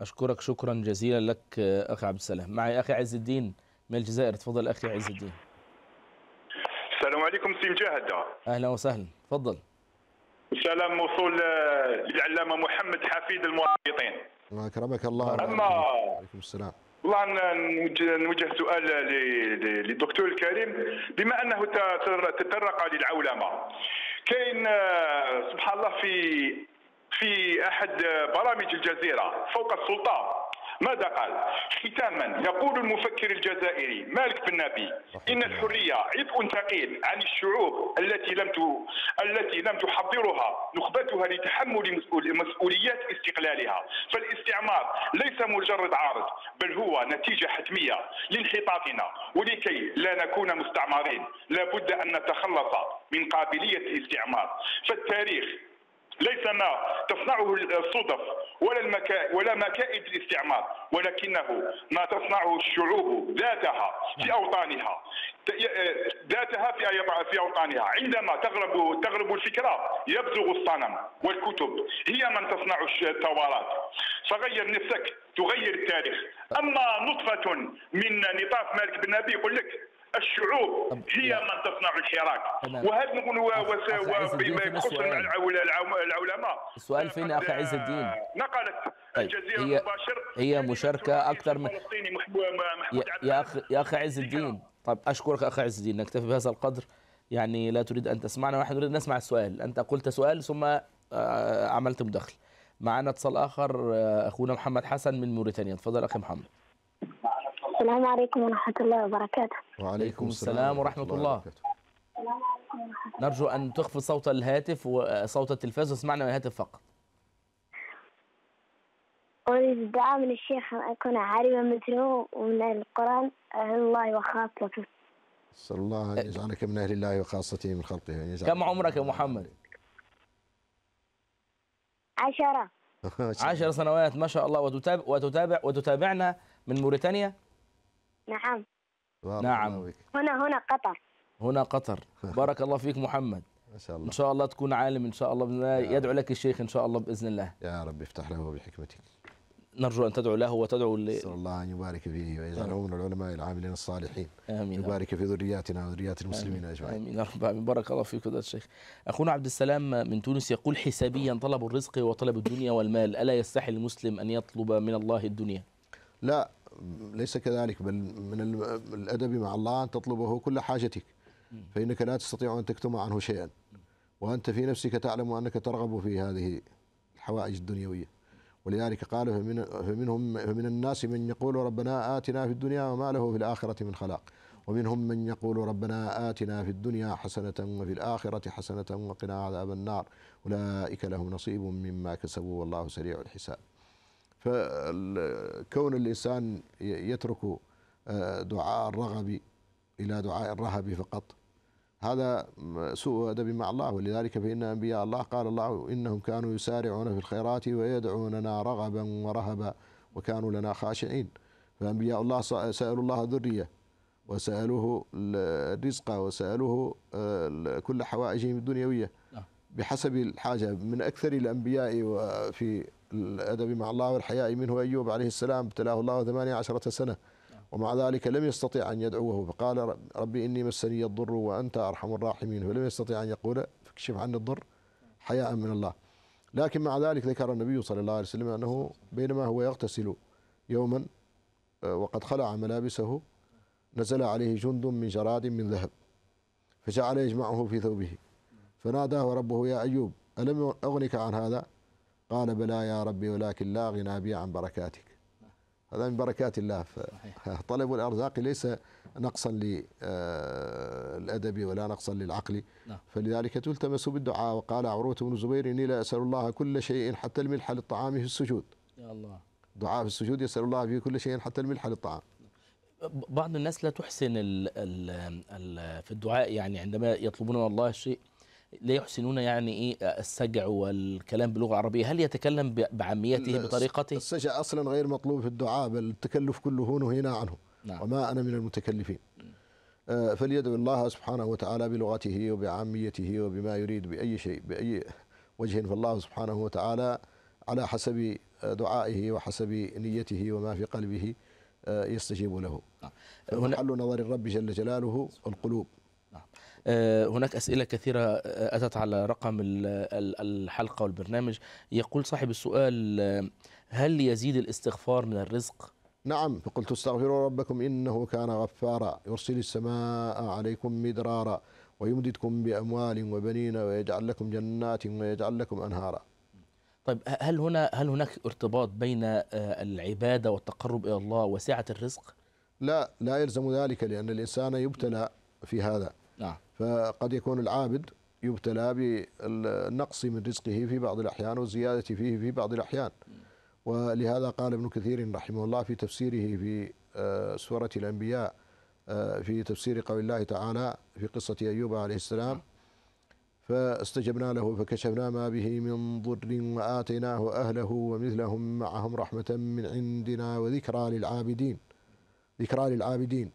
اشكرك شكرا جزيلا لك اخي عبد السلام معي اخي عز الدين من الجزائر تفضل اخي عز الدين السلام عليكم سي مجاهد اهلا وسهلا تفضل سلام موصول للعلامه محمد حفيد المرابطين الله يكرمك الله اما عليكم السلام والله نوجه سؤال للدكتور الكريم بما انه تطرق للعولمه كاين آه، سبحان الله في في احد برامج الجزيره فوق السلطه ماذا قال؟ ختاما يقول المفكر الجزائري مالك بن نبي إن الحرية عبء ثقيل عن الشعوب التي لم التي لم تحضرها نخبتها لتحمل مسؤوليات استقلالها فالاستعمار ليس مجرد عارض بل هو نتيجة حتمية لانحطاطنا ولكي لا نكون مستعمرين لابد أن نتخلص من قابلية الاستعمار فالتاريخ ليس ما تصنعه الصدف ولا المكا... ولا مكائد الاستعمار ولكنه ما تصنعه الشعوب ذاتها في اوطانها آه، ذاتها في في اوطانها عندما تغرب تغرب الفكره يبزغ الصنم والكتب هي من تصنع الثورات فغير نفسك تغير التاريخ اما نطفه من نطاف مالك بن نبي يقول لك الشعوب هي من تصنع الحراك وهذا نقول بما يخص العلماء السؤال فين اخي عز الدين؟ آه، نقلت طيب، الجزيره هي مباشر هي مشاركه اكثر من يا اخي يا اخي عز الدين طيب اشكرك اخي عز الدين نكتفي بهذا القدر يعني لا تريد ان تسمعنا ونحن نريد نسمع السؤال انت قلت سؤال ثم آه، عملت مداخله معنا اتصال اخر آه، اخونا محمد حسن من موريتانيا تفضل اخي محمد السلام عليكم ورحمة الله وبركاته وعليكم السلام ورحمة الله, الله. نرجو أن تخفض صوت الهاتف وصوت التلفاز واسمعنا من الهاتف فقط أريد الدعاء من الشيخ أن أكون عالما مثله ومن أهل القرآن أهل الله وخاصته صلى الله أن يجعلك من أهل الله وخاصته من خلقه كم عمرك يا محمد؟ عشرة عشر سنوات ما شاء الله وتتابع وتتابع وتتابعنا من موريتانيا نعم نعم هنا هنا قطر هنا قطر بارك الله فيك محمد ما شاء الله ان شاء الله تكون عالم ان شاء الله يدعو لك الشيخ ان شاء الله باذن الله يا رب افتح له بحكمتك نرجو ان تدعو له وتدعو ل... نسال الله ان يبارك فيه ويجعله من العلماء العاملين الصالحين امين يبارك في ذرياتنا وذريات المسلمين اجمعين امين رب امين بارك الله فيك يا الشيخ اخونا عبد السلام من تونس يقول حسابيا طلب الرزق وطلب الدنيا والمال الا يستحي المسلم ان يطلب من الله الدنيا لا ليس كذلك بل من الأدب مع الله أن تطلبه كل حاجتك فإنك لا تستطيع أن تكتم عنه شيئا وأنت في نفسك تعلم أنك ترغب في هذه الحوائج الدنيوية ولذلك قال فمن فمنهم فمن الناس من يقول ربنا آتنا في الدنيا وما له في الآخرة من خلاق ومنهم من يقول ربنا آتنا في الدنيا حسنة وفي الآخرة حسنة وقنا عذاب النار أولئك لهم نصيب مما كسبوا والله سريع الحساب فكون الإنسان يترك آه، دعاء الرغب إلى دعاء الرهب فقط هذا سوء أدب مع الله ولذلك فإن أنبياء الله قال الله إنهم كانوا يسارعون في الخيرات ويدعوننا رغبا ورهبا وكانوا لنا خاشعين فأنبياء الله سألوا الله ذرية وسألوه الرزق وسألوه آه، كل حوائجهم الدنيوية نعم. بحسب الحاجة من أكثر الأنبياء في الأدب مع الله والحياء منه أيوب عليه السلام ابتلاه الله ثمانية عشرة سنة ومع ذلك لم يستطع أن يدعوه فقال ربي إني مسني الضر وأنت أرحم الراحمين ولم يستطيع أن يقول فاكشف عني الضر حياء من الله لكن مع ذلك ذكر النبي صلى الله عليه وسلم أنه بينما هو يغتسل يوما آه، وقد خلع ملابسه نزل عليه جند من جراد من ذهب فجعل يجمعه في ثوبه فناداه ربه يا أيوب ألم أغنك عن هذا قال بلى يا ربي ولكن لا غنى بي عن بركاتك هذا من بركات الله طلب الأرزاق ليس نقصا للأدب آه، ولا نقصا للعقل نعم. فلذلك تلتمس بالدعاء وقال عروة بن زبير إني لا أسأل الله كل شيء حتى الملح للطعام في السجود يا الله دعاء في السجود يسأل الله في كل شيء حتى الملح للطعام بعض الناس لا تحسن الـ الـ في الدعاء يعني عندما يطلبون من الله شيء لا يحسنون يعني ايه السجع والكلام باللغه العربيه هل يتكلم بعاميته بطريقته السجع اصلا غير مطلوب في الدعاء بل التكلف كله هنا وهنا عنه نعم. وما انا من المتكلفين آه، فليدعو الله سبحانه وتعالى بلغته وبعاميته وبما يريد باي شيء باي وجه فالله سبحانه وتعالى على حسب دعائه وحسب نيته وما في قلبه آه، يستجيب له نعم. محل نظر الرب جل جلاله القلوب آه، هناك أسئلة كثيرة آه، أتت على رقم الحلقة والبرنامج يقول صاحب السؤال آه، هل يزيد الاستغفار من الرزق؟ نعم قلت استغفروا ربكم إنه كان غفارا يرسل السماء عليكم مدرارا ويمددكم بأموال وبنين ويجعل لكم جنات ويجعل لكم أنهارا طيب هل هنا هل هناك ارتباط بين العبادة والتقرب إلى الله وسعة الرزق؟ لا لا يلزم ذلك لأن الإنسان يبتلى في هذا نعم فقد يكون العابد يبتلى بالنقص من رزقه في بعض الأحيان والزيادة فيه في بعض الأحيان ولهذا قال ابن كثير رحمه الله في تفسيره في آه، سورة الأنبياء آه، في تفسير قول الله تعالى في قصة أيوب عليه السلام فاستجبنا له فكشفنا ما به من ضر وآتيناه أهله ومثلهم معهم رحمة من عندنا وذكرى للعابدين ذكرى للعابدين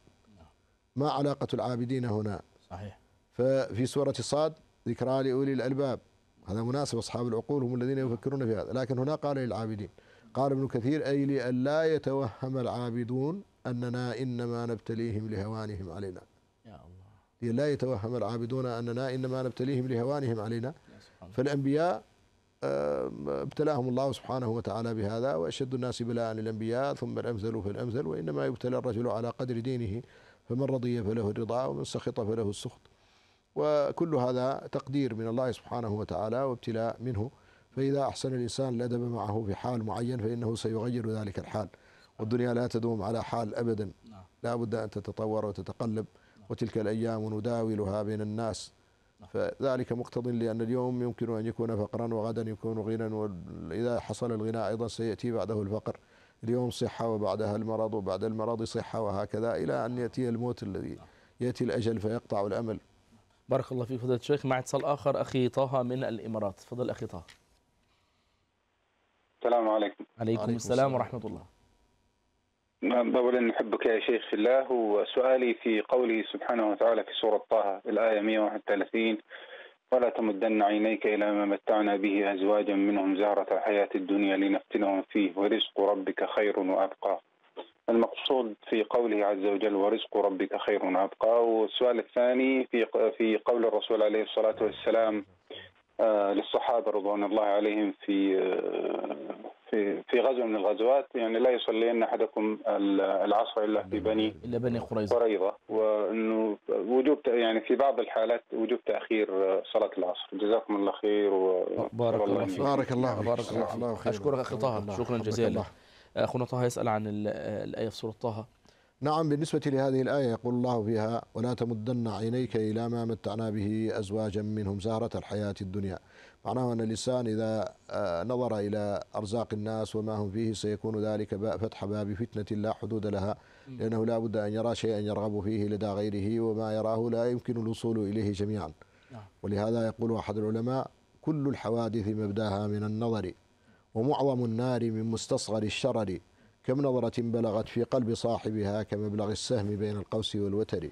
ما علاقة العابدين هنا صحيح ففي سورة صاد ذكرى لأولي الألباب هذا مناسب أصحاب العقول هم الذين يفكرون في هذا لكن هنا قال للعابدين قال ابن كثير أي لئلا يتوهم العابدون أننا إنما نبتليهم لهوانهم علينا يا الله لا يتوهم العابدون أننا إنما نبتليهم لهوانهم علينا فالأنبياء ابتلاهم الله سبحانه وتعالى بهذا وأشد الناس بلاء للأنبياء ثم الأمثل فالأمثل وإنما يبتلى الرجل على قدر دينه فمن رضي فله الرضا ومن سخط فله السخط وكل هذا تقدير من الله سبحانه وتعالى وابتلاء منه فإذا أحسن الإنسان الأدب معه في حال معين فإنه سيغير ذلك الحال والدنيا لا تدوم على حال أبدا لا بد أن تتطور وتتقلب وتلك الأيام نداولها بين الناس فذلك مقتض لأن اليوم يمكن أن يكون فقرا وغدا يكون غنى وإذا حصل الغنى أيضا سيأتي بعده الفقر اليوم صحة وبعدها المرض وبعد المرض صحة وهكذا إلى أن يأتي الموت الذي يأتي الأجل فيقطع الأمل بارك الله فيك فضيلة الشيخ مع اتصال آخر أخي طه من الإمارات تفضل أخي طه السلام عليكم عليكم, عليكم السلام, السلام ورحمة الله نعم، أولا نحبك يا شيخ في الله وسؤالي في قوله سبحانه وتعالى في سورة طه الآية 131 ولا تمدن عينيك إلى ما متعنا به أزواجا منهم زهرة الحياة الدنيا لنفتنهم فيه ورزق ربك خير وأبقى المقصود في قوله عز وجل ورزق ربك خير وأبقى والسؤال الثاني في في قول الرسول عليه الصلاة والسلام آه، للصحابة رضوان الله عليهم في آه، في في غزوه من الغزوات يعني لا يصلين احدكم العصر الا في بني الا بني قريظه قريظه وانه وجوب يعني في بعض الحالات وجوب تاخير صلاه العصر جزاكم الله خير وبارك بارك الله فيك بارك الله فيك بارك الله, فيك اشكرك اخي طه شكرا جزيلا اخونا طه يسال عن الايه في سوره طه نعم بالنسبة لهذه الآية يقول الله فيها ولا تمدن عينيك إلى ما متعنا به أزواجا منهم زهرة الحياة الدنيا معناه أن الإنسان إذا آه، نظر إلى أرزاق الناس وما هم فيه سيكون ذلك فتح باب فتنة لا حدود لها لأنه لا بد أن يرى شيئا يرغب فيه لدى غيره وما يراه لا يمكن الوصول إليه جميعا نعم. ولهذا يقول أحد العلماء كل الحوادث مبداها من النظر ومعظم النار من مستصغر الشرر كم نظرة بلغت في قلب صاحبها كمبلغ السهم بين القوس والوتر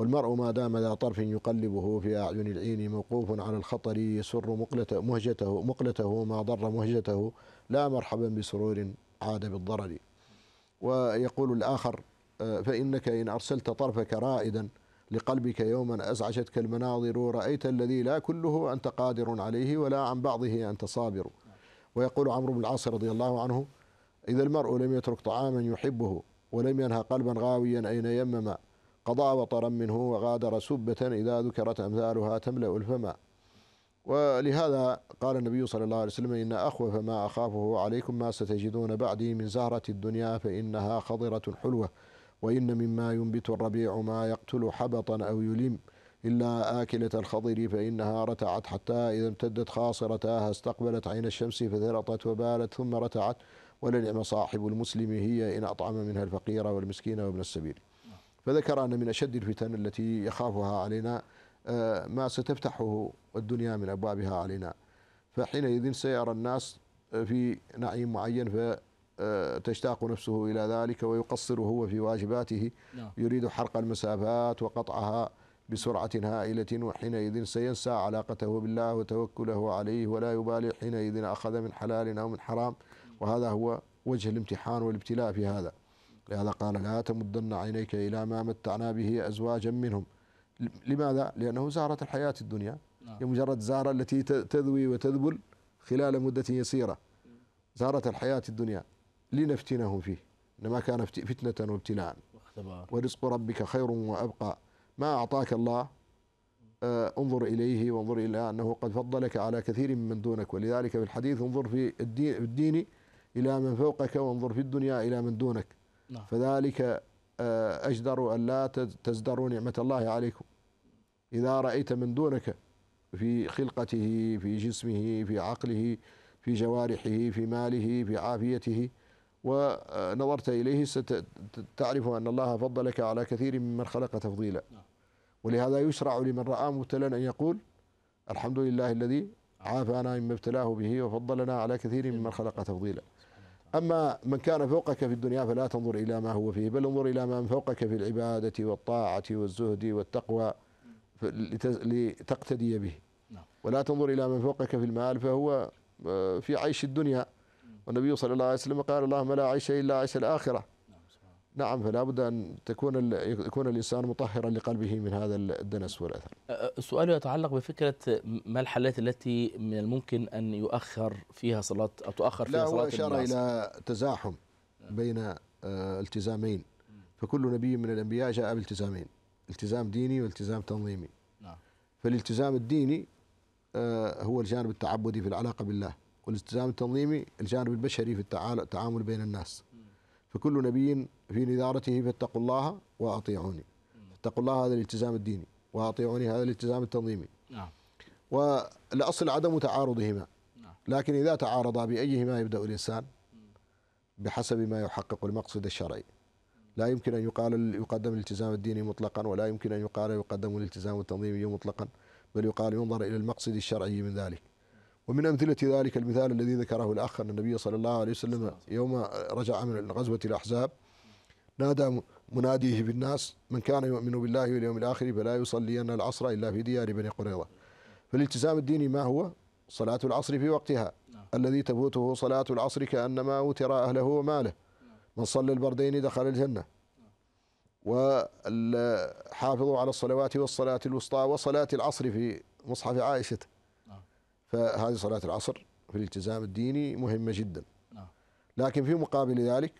والمرء ما دام ذا طرف يقلبه في أعين العين موقوف على الخطر يسر مقلته مهجته مقلته ما ضر مهجته لا مرحبا بسرور عاد بالضرر ويقول الآخر آه، فإنك إن أرسلت طرفك رائدا لقلبك يوما أزعجتك المناظر رأيت الذي لا كله أنت قادر عليه ولا عن بعضه أنت صابر ويقول عمرو بن العاص رضي الله عنه إذا المرء لم يترك طعاما يحبه ولم ينهى قلبا غاويا أين يمما قضى وطرا منه وغادر سبة إذا ذكرت أمثالها تملأ الفم ولهذا قال النبي صلى الله عليه وسلم إن أخوف ما أخافه عليكم ما ستجدون بعدي من زهرة الدنيا فإنها خضرة حلوة وإن مما ينبت الربيع ما يقتل حبطا أو يلم إلا آكلة الخضر فإنها رتعت حتى إذا امتدت خاصرتاها استقبلت عين الشمس فذرطت وبالت ثم رتعت ولنعم صاحب المسلم هي إن أطعم منها الفقير والمسكين وابن السبيل فذكر أن من أشد الفتن التي يخافها علينا آه، ما ستفتحه الدنيا من أبوابها علينا فحينئذ سيرى الناس آه، في نعيم معين فتشتاق آه، نفسه إلى ذلك ويقصر هو في واجباته نعم. يريد حرق المسافات وقطعها بسرعة هائلة وحينئذ سينسى علاقته بالله وتوكله عليه ولا يبالي حينئذ أخذ من حلال أو من حرام وهذا هو وجه الامتحان والابتلاء في هذا لهذا قال لا تمدن عينيك إلى ما متعنا به أزواجا منهم لماذا؟ لأنه زارة الحياة الدنيا نعم. هي مجرد زارة التي تذوي وتذبل خلال مدة يسيرة زارة الحياة الدنيا لنفتنهم فيه إنما كان فتنة وابتلاء ورزق ربك خير وأبقى ما أعطاك الله آه، انظر إليه وانظر إلى أنه قد فضلك على كثير من دونك ولذلك في الحديث انظر في الدين, الدين إلى من فوقك وانظر في الدنيا إلى من دونك نعم. فذلك آه، أجدر أن لا تزدروا نعمة الله عليكم إذا رأيت من دونك في خلقته في جسمه في عقله في جوارحه في ماله في عافيته ونظرت إليه ستعرف أن الله فضلك على كثير ممن خلق تفضيلا نعم. ولهذا يشرع لمن رأى مبتلا أن يقول الحمد لله الذي نعم. عافانا مما ابتلاه به وفضلنا على كثير نعم. ممن خلق تفضيلا أما من كان فوقك في الدنيا فلا تنظر إلى ما هو فيه بل انظر إلى من فوقك في العبادة والطاعة والزهد والتقوى لتقتدي به نعم. ولا تنظر إلى من فوقك في المال فهو آه، في عيش الدنيا والنبي صلى الله عليه وسلم قال اللهم لا عيش إلا عيش الآخرة نعم فلا بد ان تكون يكون الانسان مطهرا لقلبه من هذا الدنس والاثر. السؤال يتعلق بفكره ما الحالات التي من الممكن ان يؤخر فيها صلاه او تؤخر فيها لا صلاه لا هو اشار الى تزاحم بين آه، التزامين فكل نبي من الانبياء جاء بالتزامين التزام ديني والتزام تنظيمي. نعم. فالالتزام الديني آه، هو الجانب التعبدي في العلاقه بالله والالتزام التنظيمي الجانب البشري في التعامل بين الناس. فكل نبي في ندارته فاتقوا الله واطيعوني اتقوا الله هذا الالتزام الديني واطيعوني هذا الالتزام التنظيمي نعم والاصل عدم تعارضهما نعم. لكن اذا تعارضا بايهما يبدا الانسان بحسب ما يحقق المقصد الشرعي لا يمكن ان يقال يقدم الالتزام الديني مطلقا ولا يمكن ان يقال يقدم الالتزام التنظيمي مطلقا بل يقال ينظر الى المقصد الشرعي من ذلك ومن أمثلة ذلك المثال الذي ذكره الأخ أن النبي صلى الله عليه وسلم يوم رجع من غزوة الأحزاب نادى مناديه بالناس من كان يؤمن بالله واليوم الآخر فلا يصلين العصر إلا في ديار بني قريظة فالالتزام الديني ما هو صلاة العصر في وقتها نعم. الذي تفوته صلاة العصر كأنما أوتر أهله وماله من صلى البردين دخل الجنة وحافظوا على الصلوات والصلاة الوسطى وصلاة العصر في مصحف عائشة فهذه صلاة العصر في الالتزام الديني مهمة جدا نعم. لكن في مقابل ذلك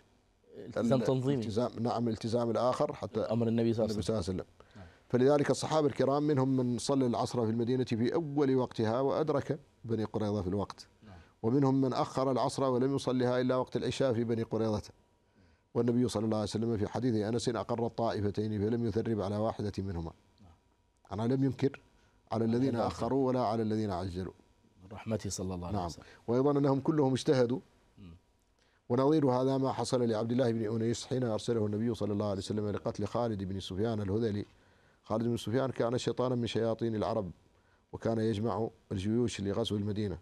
التزام تنظيمي التزام نعم الالتزام الآخر حتى أمر النبي صلى الله عليه وسلم نعم. فلذلك الصحابة الكرام منهم من صلى العصر في المدينة في أول وقتها وأدرك بني قريظة في الوقت نعم. ومنهم من أخر العصر ولم يصلها إلا وقت العشاء في بني قريظة والنبي صلى الله عليه وسلم في حديث أنس أقر الطائفتين فلم يثرب على واحدة منهما أنا لم ينكر على الذين أخروا ولا على الذين عجلوا رحمته صلى الله عليه نعم. وسلم وأيضا أنهم كلهم اجتهدوا ونظير هذا ما حصل لعبد الله بن أنيس حين أرسله النبي صلى الله عليه وسلم لقتل خالد بن سفيان الهذلي خالد بن سفيان كان شيطانا من شياطين العرب وكان يجمع الجيوش لغزو المدينة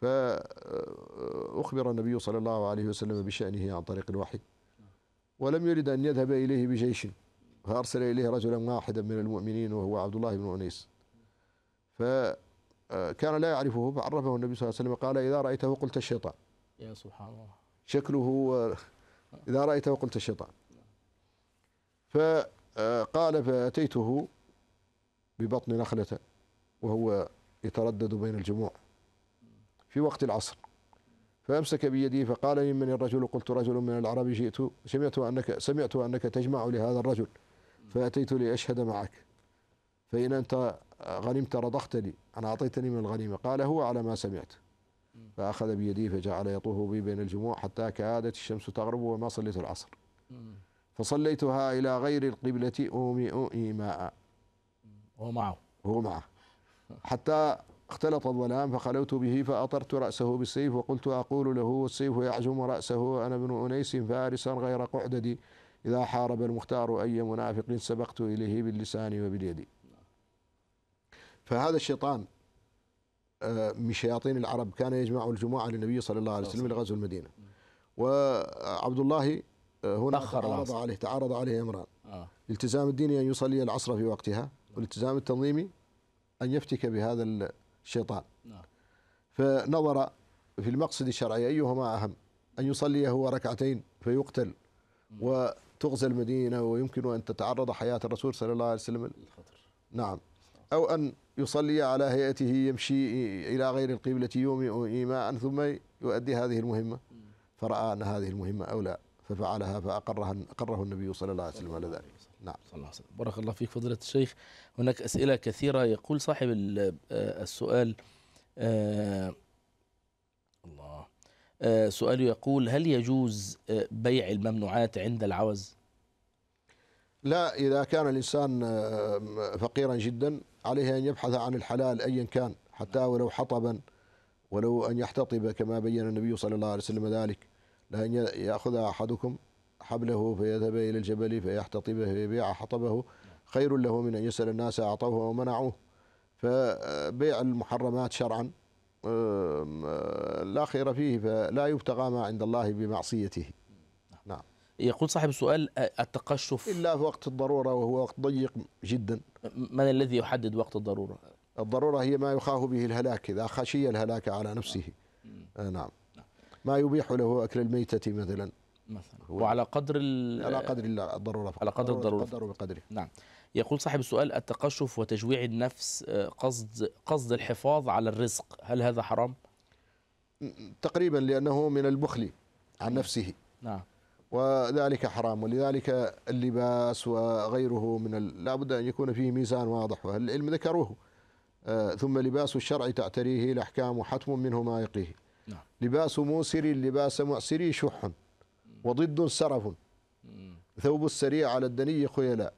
فأخبر النبي صلى الله عليه وسلم بشأنه عن طريق الوحي ولم يرد أن يذهب إليه بجيش فأرسل إليه رجلا واحدا من المؤمنين وهو عبد الله بن أنيس ف كان لا يعرفه فعرفه النبي صلى الله عليه وسلم قال إذا رأيته قلت الشيطان يا سبحان الله شكله إذا رأيته قلت الشيطان فقال آه، فأتيته ببطن نخلة وهو يتردد بين الجموع في وقت العصر فأمسك بيدي فقال ممن من الرجل قلت رجل من العرب جئت سمعت أنك سمعت أنك تجمع لهذا الرجل فأتيت لأشهد معك فإن أنت غنمت رضخت لي أنا أعطيتني من الغنيمة قال هو على ما سمعت فأخذ بيدي فجعل يطوف بي بين الجموع حتى كادت الشمس تغرب وما صليت العصر فصليتها إلى غير القبلة أومئ إيماء هو معه هو معه حتى اختلط الظلام فخلوت به فأطرت رأسه بالسيف وقلت أقول له والسيف يعجم رأسه أنا ابن أنيس فارسا غير قعددي إذا حارب المختار أي منافق سبقت إليه باللسان وباليد فهذا الشيطان آه، من شياطين العرب كان يجمع الجماعة للنبي صلى الله عليه وسلم لغزو المدينه وعبد الله آه، هنا تعرض عليه تعرض عليه امران آه. التزام الديني ان يصلي العصر في وقتها والالتزام التنظيمي ان يفتك بهذا الشيطان آه. فنظر في المقصد الشرعي ايهما اهم ان يصلي هو ركعتين فيقتل وتغزى المدينه ويمكن ان تتعرض حياه الرسول صلى الله عليه وسلم للخطر نعم أو أن يصلي على هيئته يمشي إلى غير القبلة يوم إيماء ثم يؤدي هذه المهمة فرأى أن هذه المهمة أولى ففعلها فأقرها أقره النبي صلى الله عليه وسلم على ذلك نعم صلى الله عليه نعم. وسلم بارك الله فيك فضيلة الشيخ هناك أسئلة كثيرة يقول صاحب آه، السؤال آه، الله آه، سؤال يقول هل يجوز بيع الممنوعات عند العوز لا إذا كان الإنسان آه، فقيرا جدا عليه أن يبحث عن الحلال أيا كان حتى ولو حطبا ولو أن يحتطب كما بين النبي صلى الله عليه وسلم ذلك لأن يأخذ أحدكم حبله فيذهب إلى الجبل فيحتطبه فيبيع حطبه خير له من أن يسأل الناس أعطوه ومنعوه فبيع المحرمات شرعا لا خير فيه فلا يبتغى ما عند الله بمعصيته يقول صاحب السؤال التقشف إلا في وقت الضرورة وهو وقت ضيق جدا من الذي يحدد وقت الضرورة؟ الضرورة هي ما يخاف به الهلاك إذا خشي الهلاك على نفسه آه نعم. نعم ما يبيح له أكل الميتة مثلا مثلا وعلى قدر على قدر الضرورة فقط. على قدر الضرورة قدر بقدره نعم يقول صاحب السؤال التقشف وتجويع النفس آه، قصد قصد الحفاظ على الرزق هل هذا حرام؟ تقريبا لأنه من البخل عن نعم. نفسه نعم وذلك حرام ولذلك اللباس وغيره من لا بد أن يكون فيه ميزان واضح وأهل العلم ذكروه آه، ثم لباس الشرع تعتريه الأحكام حتم منه ما يقيه نعم. لباس موسر لباس معسر شح وضد سرف ثوب السريع على الدني خيلاء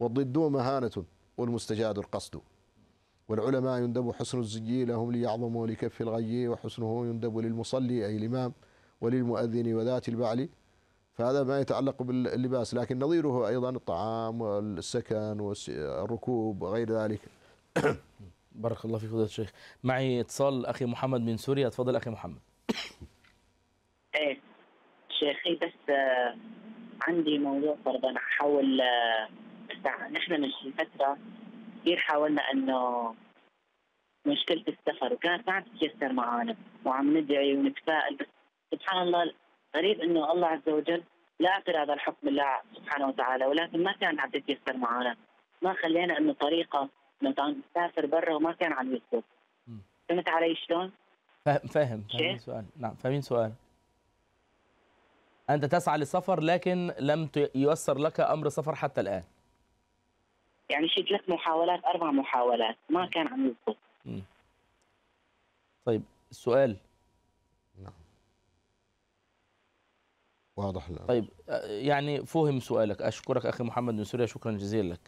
والضد مهانة والمستجاد القصد والعلماء يندب حسن الزي لهم ليعظموا لكف الغي وحسنه يندب للمصلي أي الإمام وللمؤذن وذات البعل فهذا ما يتعلق باللباس لكن نظيره أيضا الطعام والسكن والركوب وغير ذلك بارك الله في فضيلة الشيخ معي اتصال أخي محمد من سوريا تفضل أخي محمد ايه شيخي بس آه، عندي موضوع فرضا حول آه، نحن من فترة كثير حاولنا انه مشكلة السفر وكانت ما عم تتيسر معنا وعم ندعي ونتفائل بس سبحان الله غريب انه الله عز وجل لا اعترض هذا الحكم الله سبحانه وتعالى ولكن ما كان عم يتيسر معنا ما خلينا انه طريقه نسافر برا وما كان عم يسلك فهمت علي شلون؟ فاهم فاهم فاهمين سؤال نعم فاهمين سؤال انت تسعى للسفر لكن لم ييسر لك امر سفر حتى الان يعني شيء ثلاث محاولات اربع محاولات ما كان عم يزبط طيب السؤال واضح لا. طيب آه، يعني فهم سؤالك أشكرك أخي محمد من سوريا شكرا جزيلا لك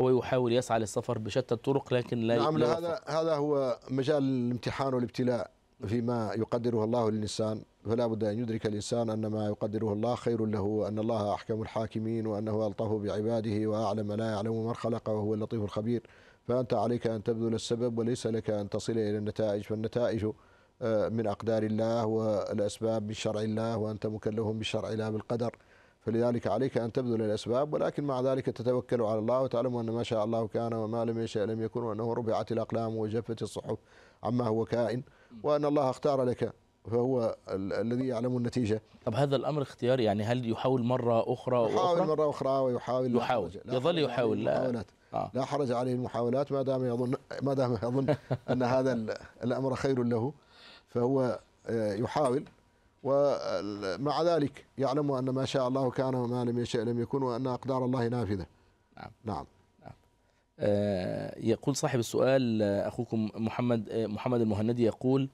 هو يحاول يسعى للسفر بشتى الطرق لكن لا نعم هذا هذا هو مجال الامتحان والابتلاء فيما يقدره الله للإنسان فلا بد أن يدرك الإنسان أن ما يقدره الله خير له وأن الله أحكم الحاكمين وأنه ألطف بعباده وأعلم لا يعلم من خلق وهو اللطيف الخبير فأنت عليك أن تبذل السبب وليس لك أن تصل إلى النتائج فالنتائج من أقدار الله والأسباب من شرع الله وأنت مكلف بالشرع لا بالقدر فلذلك عليك أن تبذل الأسباب ولكن مع ذلك تتوكل على الله وتعلم أن ما شاء الله كان وما لم يشاء لم يكن وأنه ربعت الأقلام وجفت الصحف عما هو كائن وأن الله اختار لك فهو الذي يعلم النتيجة طب هذا الأمر اختياري يعني هل يحاول مرة أخرى يحاول وأخرى؟ مرة أخرى ويحاول يحاول يظل يحاول لا آه. لا حرج عليه المحاولات ما دام يظن ما دام يظن أن هذا الأمر خير له فهو آه، يحاول ومع ذلك يعلم أن ما شاء الله كان وما لم يشاء لم يكن وأن أقدار الله نافذة نعم نعم, نعم. آه، يقول صاحب السؤال آه، اخوكم محمد محمد المهندي يقول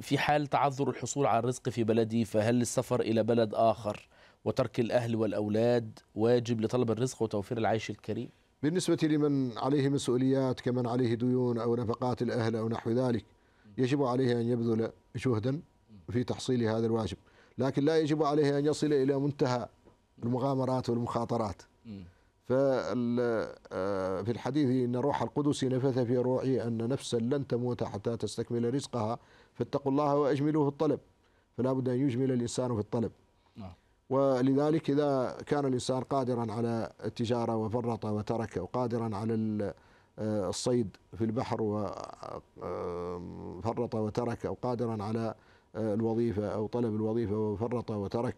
في حال تعذر الحصول على الرزق في بلدي فهل السفر الى بلد اخر وترك الاهل والاولاد واجب لطلب الرزق وتوفير العيش الكريم؟ بالنسبه لمن عليه مسؤوليات كمن عليه ديون او نفقات الاهل او نحو ذلك يجب عليه أن يبذل جهدا في تحصيل هذا الواجب لكن لا يجب عليه أن يصل إلى منتهى المغامرات والمخاطرات آه، في الحديث إن روح القدس نفث في روعي أن نفسا لن تموت حتى تستكمل رزقها فاتقوا الله وأجملوا في الطلب فلا بد أن يجمل الإنسان في الطلب نعم. ولذلك إذا كان الإنسان قادرا على التجارة وفرط وترك وقادرا على آه، الصيد في البحر وفرط آه، آه، وترك أو قادرا على الوظيفة أو طلب الوظيفة وفرط وترك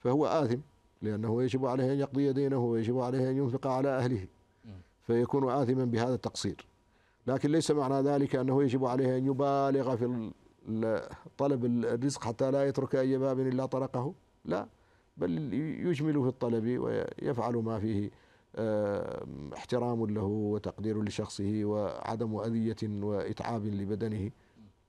فهو آثم لأنه يجب عليه أن يقضي دينه ويجب عليه أن ينفق على أهله فيكون آثما بهذا التقصير لكن ليس معنى ذلك أنه يجب عليه أن يبالغ في طلب الرزق حتى لا يترك أي باب إلا طرقه لا بل يجمل في الطلب ويفعل ما فيه احترام له وتقدير لشخصه وعدم أذية وإتعاب لبدنه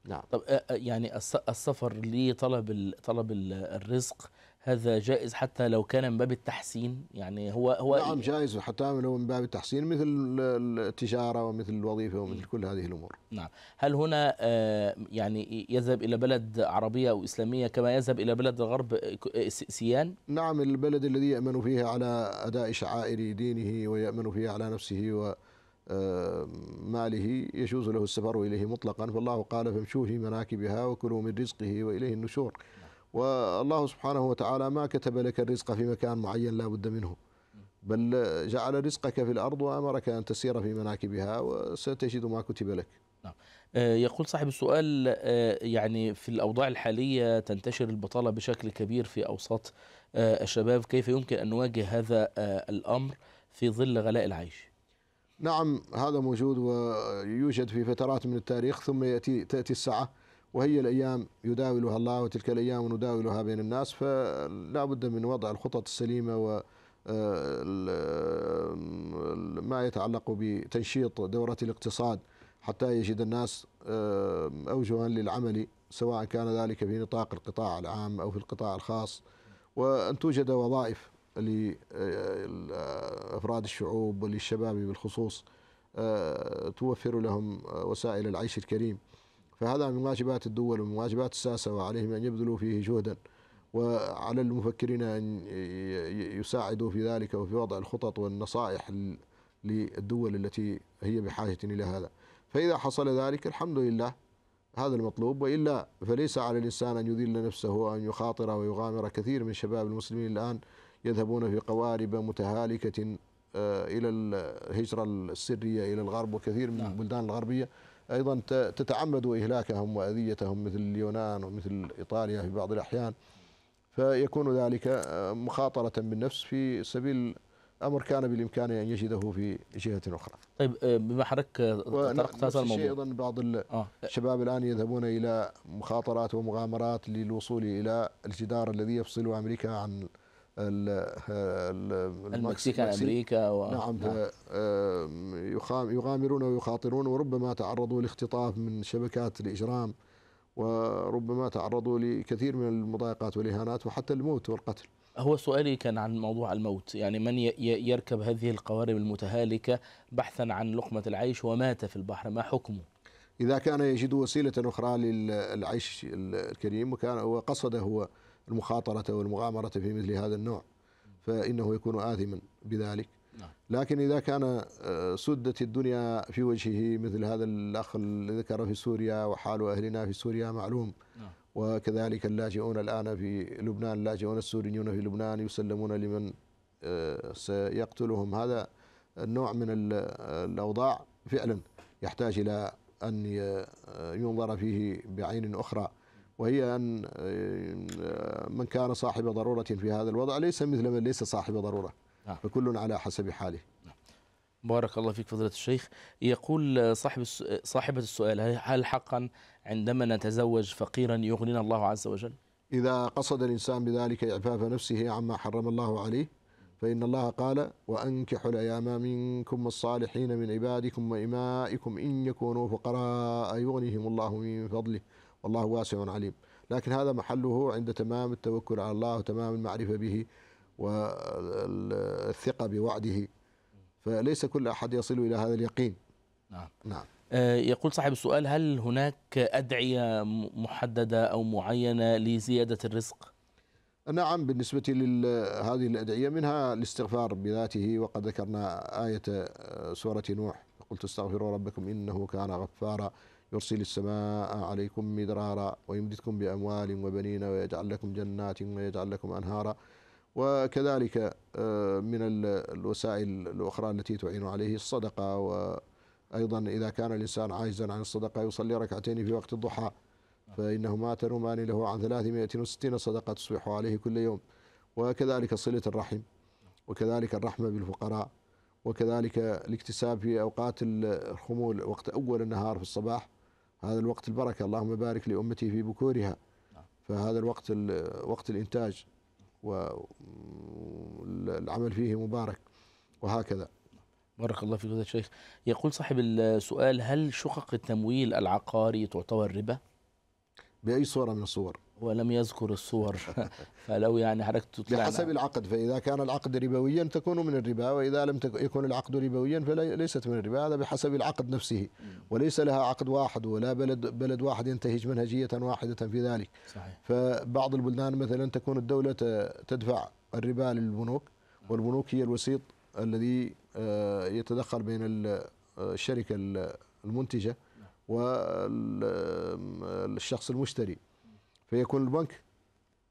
نعم طب آه، آه، يعني السفر لطلب طلب الرزق هذا جائز حتى لو كان من باب التحسين يعني هو هو نعم جائز حتى لو من باب التحسين مثل التجاره ومثل الوظيفه ومثل كل هذه الامور نعم هل هنا آه، يعني يذهب الى بلد عربيه او اسلاميه كما يذهب الى بلد الغرب آه، سيان نعم البلد الذي يامن فيه على اداء شعائر دينه ويامن فيه على نفسه و آه، ماله يجوز له السفر اليه مطلقا فالله قال فامشوا في مناكبها وكلوا من رزقه واليه النشور نعم. والله سبحانه وتعالى ما كتب لك الرزق في مكان معين لا بد منه بل جعل رزقك في الأرض وأمرك أن تسير في مناكبها وستجد ما كتب لك نعم. آه، يقول صاحب السؤال آه، يعني في الأوضاع الحالية تنتشر البطالة بشكل كبير في أوساط آه، الشباب كيف يمكن أن نواجه هذا الأمر في ظل غلاء العيش نعم هذا موجود ويوجد في فترات من التاريخ ثم يأتي تأتي الساعة وهي الأيام يداولها الله وتلك الأيام نداولها بين الناس فلا بد من وضع الخطط السليمة و آه، آه، ما يتعلق بتنشيط دورة الاقتصاد حتى يجد الناس آه، أوجها للعمل سواء كان ذلك في نطاق القطاع العام أو في القطاع الخاص وأن توجد وظائف لأفراد الشعوب وللشباب بالخصوص توفر لهم وسائل العيش الكريم فهذا من واجبات الدول ومن واجبات الساسة وعليهم أن يبذلوا فيه جهدا وعلى المفكرين أن يساعدوا في ذلك وفي وضع الخطط والنصائح للدول التي هي بحاجة إلى هذا فإذا حصل ذلك الحمد لله هذا المطلوب وإلا فليس على الإنسان أن يذل نفسه وأن يخاطر ويغامر كثير من شباب المسلمين الآن يذهبون في قوارب متهالكة آه، إلى الهجرة السرية إلى الغرب وكثير من نعم. البلدان الغربية أيضا تتعمد إهلاكهم وأذيتهم مثل اليونان ومثل إيطاليا في بعض الأحيان فيكون ذلك آه، مخاطرة بالنفس في سبيل أمر كان بالإمكان أن يجده في جهة أخرى طيب آه، بما حرك آه، طرقت هذا الموضوع أيضا بعض الشباب الآن يذهبون إلى مخاطرات ومغامرات للوصول إلى الجدار الذي يفصل أمريكا عن المكسيك امريكا و... نعم, نعم. يغامرون ويخاطرون وربما تعرضوا لاختطاف من شبكات الاجرام وربما تعرضوا لكثير من المضايقات والاهانات وحتى الموت والقتل هو سؤالي كان عن موضوع الموت يعني من يركب هذه القوارب المتهالكة بحثا عن لقمة العيش ومات في البحر ما حكمه إذا كان يجد وسيلة أخرى للعيش الكريم وكان وقصد هو المخاطرة والمغامرة في مثل هذا النوع فإنه يكون آثما بذلك نعم. لكن إذا كان آه، سدت الدنيا في وجهه مثل هذا الأخ الذي ذكر في سوريا وحال أهلنا في سوريا معلوم نعم. وكذلك اللاجئون الآن في لبنان اللاجئون السوريون في لبنان يسلمون لمن آه، سيقتلهم هذا النوع من آه، الأوضاع فعلا يحتاج إلى أن ينظر فيه بعين أخرى وهي أن آه، من كان صاحب ضرورة في هذا الوضع ليس مثل من ليس صاحب ضرورة نعم. فكل على حسب حاله نعم. بارك الله فيك فضيلة الشيخ يقول آه، صاحب آه، صاحبة السؤال هل حقا عندما نتزوج فقيرا يغنينا الله عز وجل إذا قصد الإنسان بذلك إعفاف نفسه عما حرم الله عليه فإن الله قال وأنكحوا الأيام منكم الصالحين من عبادكم وإمائكم إن يكونوا فقراء يغنيهم الله من فضله الله واسع عليم لكن هذا محله عند تمام التوكل على الله وتمام المعرفة به والثقة بوعده فليس كل أحد يصل إلى هذا اليقين نعم نعم آه، يقول صاحب السؤال هل هناك أدعية محددة أو معينة لزيادة الرزق؟ نعم بالنسبة لهذه الأدعية منها الاستغفار بذاته وقد ذكرنا آية آه، سورة نوح قلت استغفروا ربكم إنه كان غفارا يرسل السماء عليكم مدرارا ويمددكم بأموال وبنين ويجعل لكم جنات ويجعل لكم أنهارا وكذلك آه، من الوسائل الأخرى التي تعين عليه الصدقة وأيضا إذا كان الإنسان عاجزا عن الصدقة يصلي ركعتين في وقت الضحى فإنهما ترمان له عن 360 صدقة تصبح عليه كل يوم وكذلك صلة الرحم وكذلك الرحمة بالفقراء وكذلك الاكتساب في أوقات الخمول وقت أول النهار في الصباح هذا الوقت البركة اللهم بارك لأمتي في بكورها نعم. فهذا الوقت وقت الإنتاج والعمل فيه مبارك وهكذا بارك الله فيك يا شيخ يقول صاحب السؤال هل شقق التمويل العقاري تعتبر ربا؟ بأي صورة من الصور ولم يذكر الصور فلو يعني حضرتك تطلع بحسب العقد فاذا كان العقد ربويا تكون من الربا واذا لم يكن العقد ربويا فليست من الربا هذا بحسب العقد نفسه وليس لها عقد واحد ولا بلد بلد واحد ينتهج منهجيه واحده في ذلك صحيح. فبعض البلدان مثلا تكون الدوله تدفع الربا للبنوك نعم. والبنوك هي الوسيط الذي آه، يتدخل بين آه، الشركه المنتجه نعم. والشخص المشتري فيكون البنك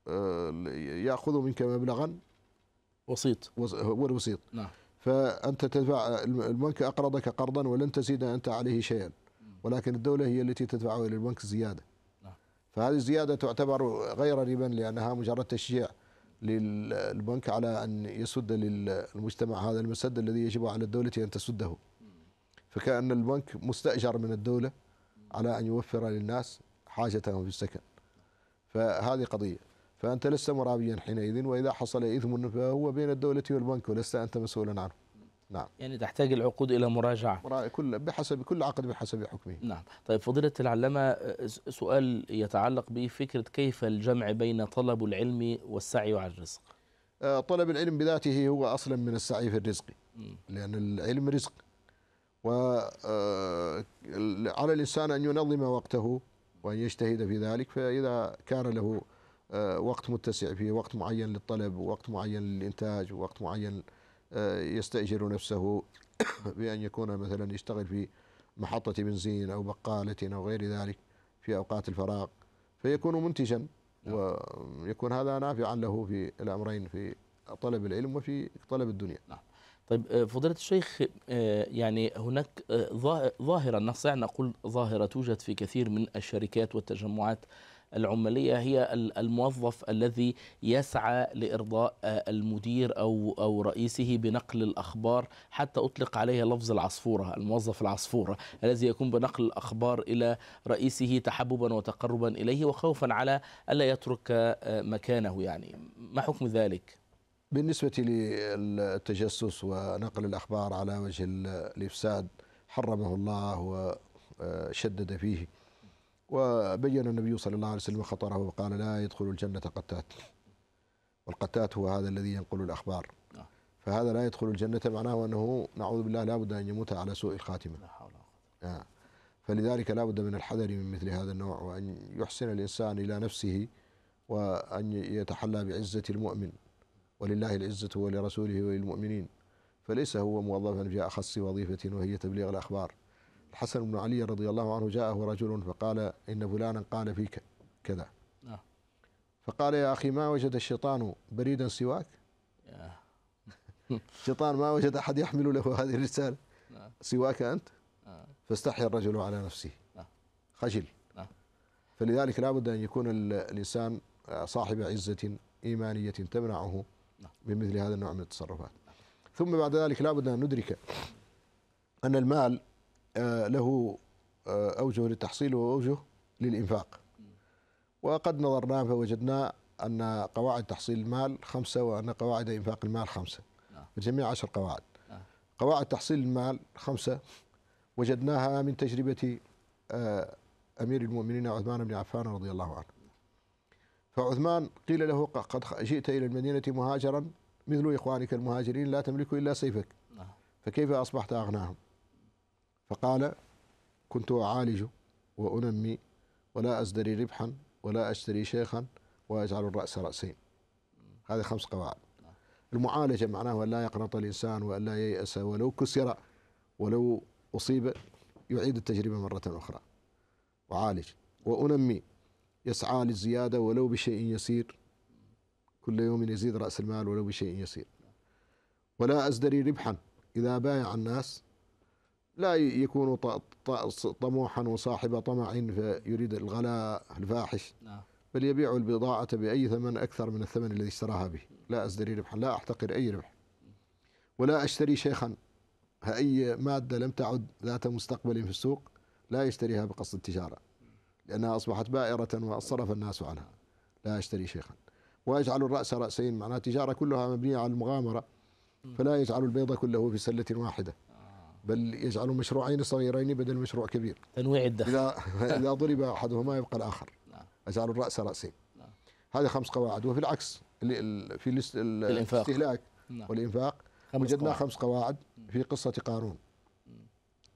آه، ياخذ منك مبلغا وسيط هو الوسيط نعم فانت تدفع البنك اقرضك قرضا ولن تزيد انت عليه شيئا ولكن الدوله هي التي تدفعه الى البنك زياده نعم فهذه الزياده تعتبر غير ربا لانها مجرد تشجيع للبنك على ان يسد للمجتمع هذا المسد الذي يجب على الدوله ان تسده فكأن البنك مستأجر من الدولة على أن يوفر للناس حاجتهم في السكن فهذه قضية فأنت لست مرابيا حينئذ وإذا حصل إثم فهو بين الدولة والبنك ولست أنت مسؤولا عنه نعم يعني تحتاج العقود إلى مراجعة كل بحسب كل عقد بحسب حكمه نعم طيب فضيلة العلامة سؤال يتعلق بفكرة كيف الجمع بين طلب العلم والسعي على الرزق طلب العلم بذاته هو أصلا من السعي في الرزق لأن العلم رزق وعلى الإنسان أن ينظم وقته وأن يجتهد في ذلك فإذا كان له آه، وقت متسع فيه وقت معين للطلب ووقت معين للإنتاج ووقت معين آه، يستأجر نفسه بأن يكون مثلا يشتغل في محطة بنزين أو بقالة أو غير ذلك في أوقات الفراغ فيكون منتجا نعم. ويكون هذا نافعا له في الأمرين في طلب العلم وفي طلب الدنيا نعم. طيب آه، فضيلة الشيخ آه، يعني هناك آه، ظاهرة نستطيع أن نقول ظاهرة توجد في كثير من الشركات والتجمعات العمالية هي الموظف الذي يسعى لإرضاء المدير أو أو رئيسه بنقل الأخبار حتى أطلق عليها لفظ العصفورة الموظف العصفورة الذي يقوم بنقل الأخبار إلى رئيسه تحببا وتقربا إليه وخوفا على ألا يترك مكانه يعني ما حكم ذلك؟ بالنسبة للتجسس ونقل الأخبار على وجه الإفساد حرمه الله وشدد فيه وبين النبي صلى الله عليه وسلم خطره وقال لا يدخل الجنة قتات والقتات هو هذا الذي ينقل الأخبار نعم. فهذا لا يدخل الجنة معناه أنه نعوذ بالله لا بد أن يموت على سوء الخاتمة لا حول ولا قوة آه. فلذلك لا بد من الحذر من مثل هذا النوع وأن يحسن الإنسان إلى نفسه وأن يتحلى بعزة المؤمن ولله العزة ولرسوله وللمؤمنين فليس هو موظفا في أخص وظيفة وهي تبليغ الأخبار الحسن بن علي رضي الله عنه جاءه رجل فقال إن فلانا قال فيك كذا آه. فقال يا أخي ما وجد الشيطان بريدا سواك آه. الشيطان ما وجد أحد يحمل له هذه الرسالة آه. سواك أنت فاستحيا الرجل على نفسه خجل فلذلك لابد أن يكون الإنسان صاحب عزة إيمانية تمنعه بمثل هذا النوع من التصرفات ثم بعد ذلك لابد أن ندرك أن المال آه، له آه، أوجه للتحصيل وأوجه للإنفاق وقد نظرنا فوجدنا أن قواعد تحصيل المال خمسة وأن قواعد إنفاق المال خمسة الجميع عشر قواعد قواعد تحصيل المال خمسة وجدناها من تجربة آه، أمير المؤمنين عثمان بن عفان رضي الله عنه فعثمان قيل له قد جئت إلى المدينة مهاجرا مثل إخوانك المهاجرين لا تملك إلا سيفك نعم. فكيف أصبحت أغناهم فقال كنت أعالج وأنمي ولا أزدري ربحا ولا أشتري شيخا وأجعل الرأس رأسين هذه خمس قواعد نعم. المعالجة معناه أن لا يقنط الإنسان وأن لا ييأس ولو كسر ولو أصيب يعيد التجربة مرة أخرى وعالج وأنمي يسعى للزيادة ولو بشيء يسير كل يوم يزيد رأس المال ولو بشيء يسير ولا أزدري ربحا إذا بايع الناس لا يكون طموحا وصاحب طمع فيريد الغلاء الفاحش نعم. بل يبيع البضاعة بأي ثمن أكثر من الثمن الذي اشتراها به لا أزدري ربحا لا أحتقر أي ربح ولا أشتري شيخا أي مادة لم تعد ذات مستقبل في السوق لا يشتريها بقصد التجارة لأنها أصبحت بائرة وصرف الناس عنها لا أشتري شيخا ويجعل الرأس رأسين معناها تجارة كلها مبنية على المغامرة فلا يجعل البيض كله في سلة واحدة بل يجعل مشروعين صغيرين بدل مشروع كبير تنويع الدخل إذا, إذا ضرب أحدهما يبقى الآخر نعم. أجعل الرأس رأسين نعم. هذه خمس قواعد وفي العكس في الاستهلاك نعم. والإنفاق وجدنا خمس قواعد في قصة قارون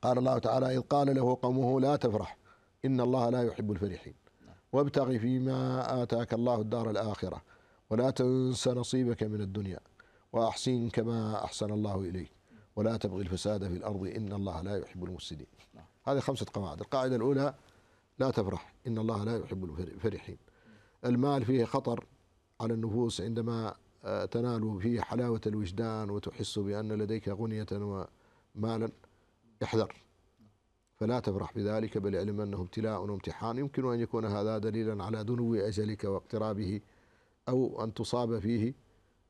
قال الله تعالى إذ قال له قومه لا تفرح إن الله لا يحب الفرحين وابتغ فيما آتاك الله الدار الآخرة ولا تنس نصيبك من الدنيا وأحسن كما أحسن الله إليك ولا تبغي الفساد في الأرض إن الله لا يحب المفسدين هذه خمسة قواعد القاعدة الأولى لا تفرح إن الله لا يحب الفرحين المال فيه خطر على النفوس عندما آه، تنال فيه حلاوة الوجدان وتحس بأن لديك غنية ومالا احذر فلا تفرح بذلك بل اعلم أنه ابتلاء وامتحان يمكن أن يكون هذا دليلا على دنو أجلك واقترابه أو أن تصاب فيه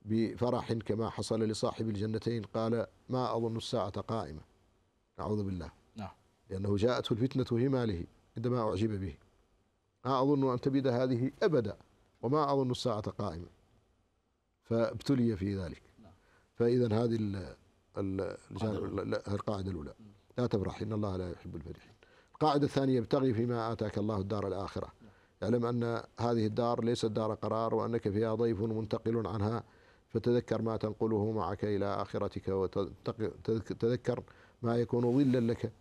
بفرح كما حصل لصاحب الجنتين قال ما أظن الساعة قائمة أعوذ بالله نعم لأنه جاءته الفتنة هماله عندما أعجب به ما أظن أن تبيد هذه أبدا وما أظن الساعة قائمة فابتلي في ذلك نعم. فإذا هذه القاعدة الأولى نعم. لا تفرح إن الله لا يحب الفرحين القاعدة الثانية ابتغي فيما آتاك الله الدار الآخرة اعلم أن هذه الدار ليست دار قرار وأنك فيها ضيف منتقل عنها فتذكر ما تنقله معك إلى آخرتك وتذكر ما يكون ظلا لك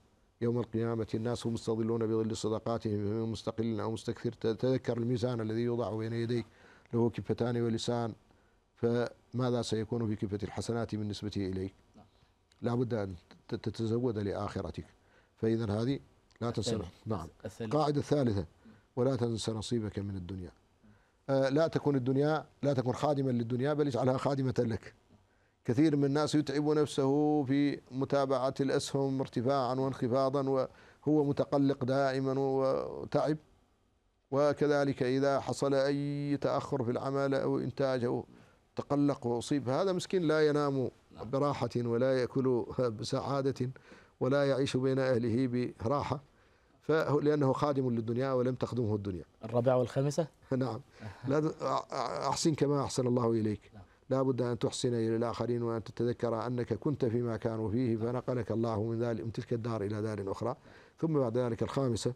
يوم القيامة الناس مستظلون بظل صدقاتهم مستقل أو مستكثر تذكر الميزان الذي يوضع بين يديك له كفتان ولسان فماذا سيكون في كفة الحسنات بالنسبة إليك لابد أن تتزود لآخرتك فإذا هذه لا تنسى نعم القاعدة الثالثة ولا تنسى نصيبك من الدنيا آه، لا تكون الدنيا لا تكون خادما للدنيا بل اجعلها خادمة لك كثير من الناس يتعب نفسه في متابعة الأسهم ارتفاعا وانخفاضا وهو متقلق دائما وتعب وكذلك إذا حصل أي تأخر في العمل أو إنتاج أو تقلق وأصيب هذا مسكين لا ينام نعم. براحة ولا يأكل بسعادة ولا يعيش بين أهله براحة لأنه خادم للدنيا ولم تخدمه الدنيا الرابعة والخامسة نعم لا أحسن كما أحسن الله إليك نعم. لا بد أن تحسن إلى الآخرين وأن تتذكر أنك كنت فيما كانوا فيه نعم. فنقلك الله من, ذلك من تلك الدار إلى دار أخرى ثم بعد ذلك الخامسة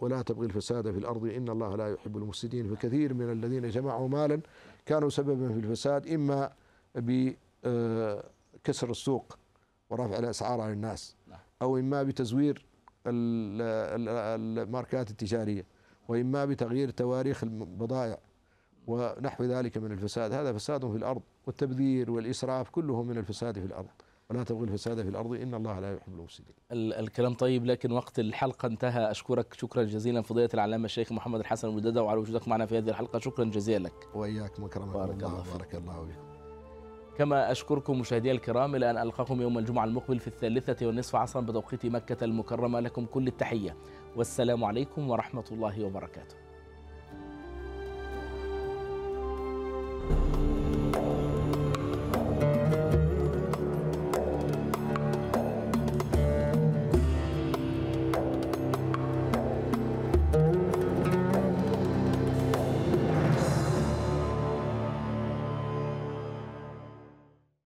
ولا تبغي الفساد في الأرض إن الله لا يحب المفسدين فكثير من الذين جمعوا مالا كانوا سببا في الفساد إما ب آه، كسر السوق ورفع الاسعار على الناس نعم. او اما بتزوير الماركات التجاريه واما بتغيير تواريخ البضائع ونحو ذلك من الفساد هذا فساد في الارض والتبذير والاسراف كله من الفساد في الارض ولا تبغي الفساد في الارض ان الله لا يحب المفسدين. الكلام طيب لكن وقت الحلقه انتهى اشكرك شكرا جزيلا فضيله العلامه الشيخ محمد الحسن الوداده وعلى وجودك معنا في هذه الحلقه شكرا جزيلا لك. واياك مكرما بارك الله, الله بارك الله بكم. كما أشكركم مشاهدي الكرام إلى أن ألقاكم يوم الجمعة المقبل في الثالثة والنصف عصرا بتوقيت مكة المكرمة لكم كل التحية والسلام عليكم ورحمة الله وبركاته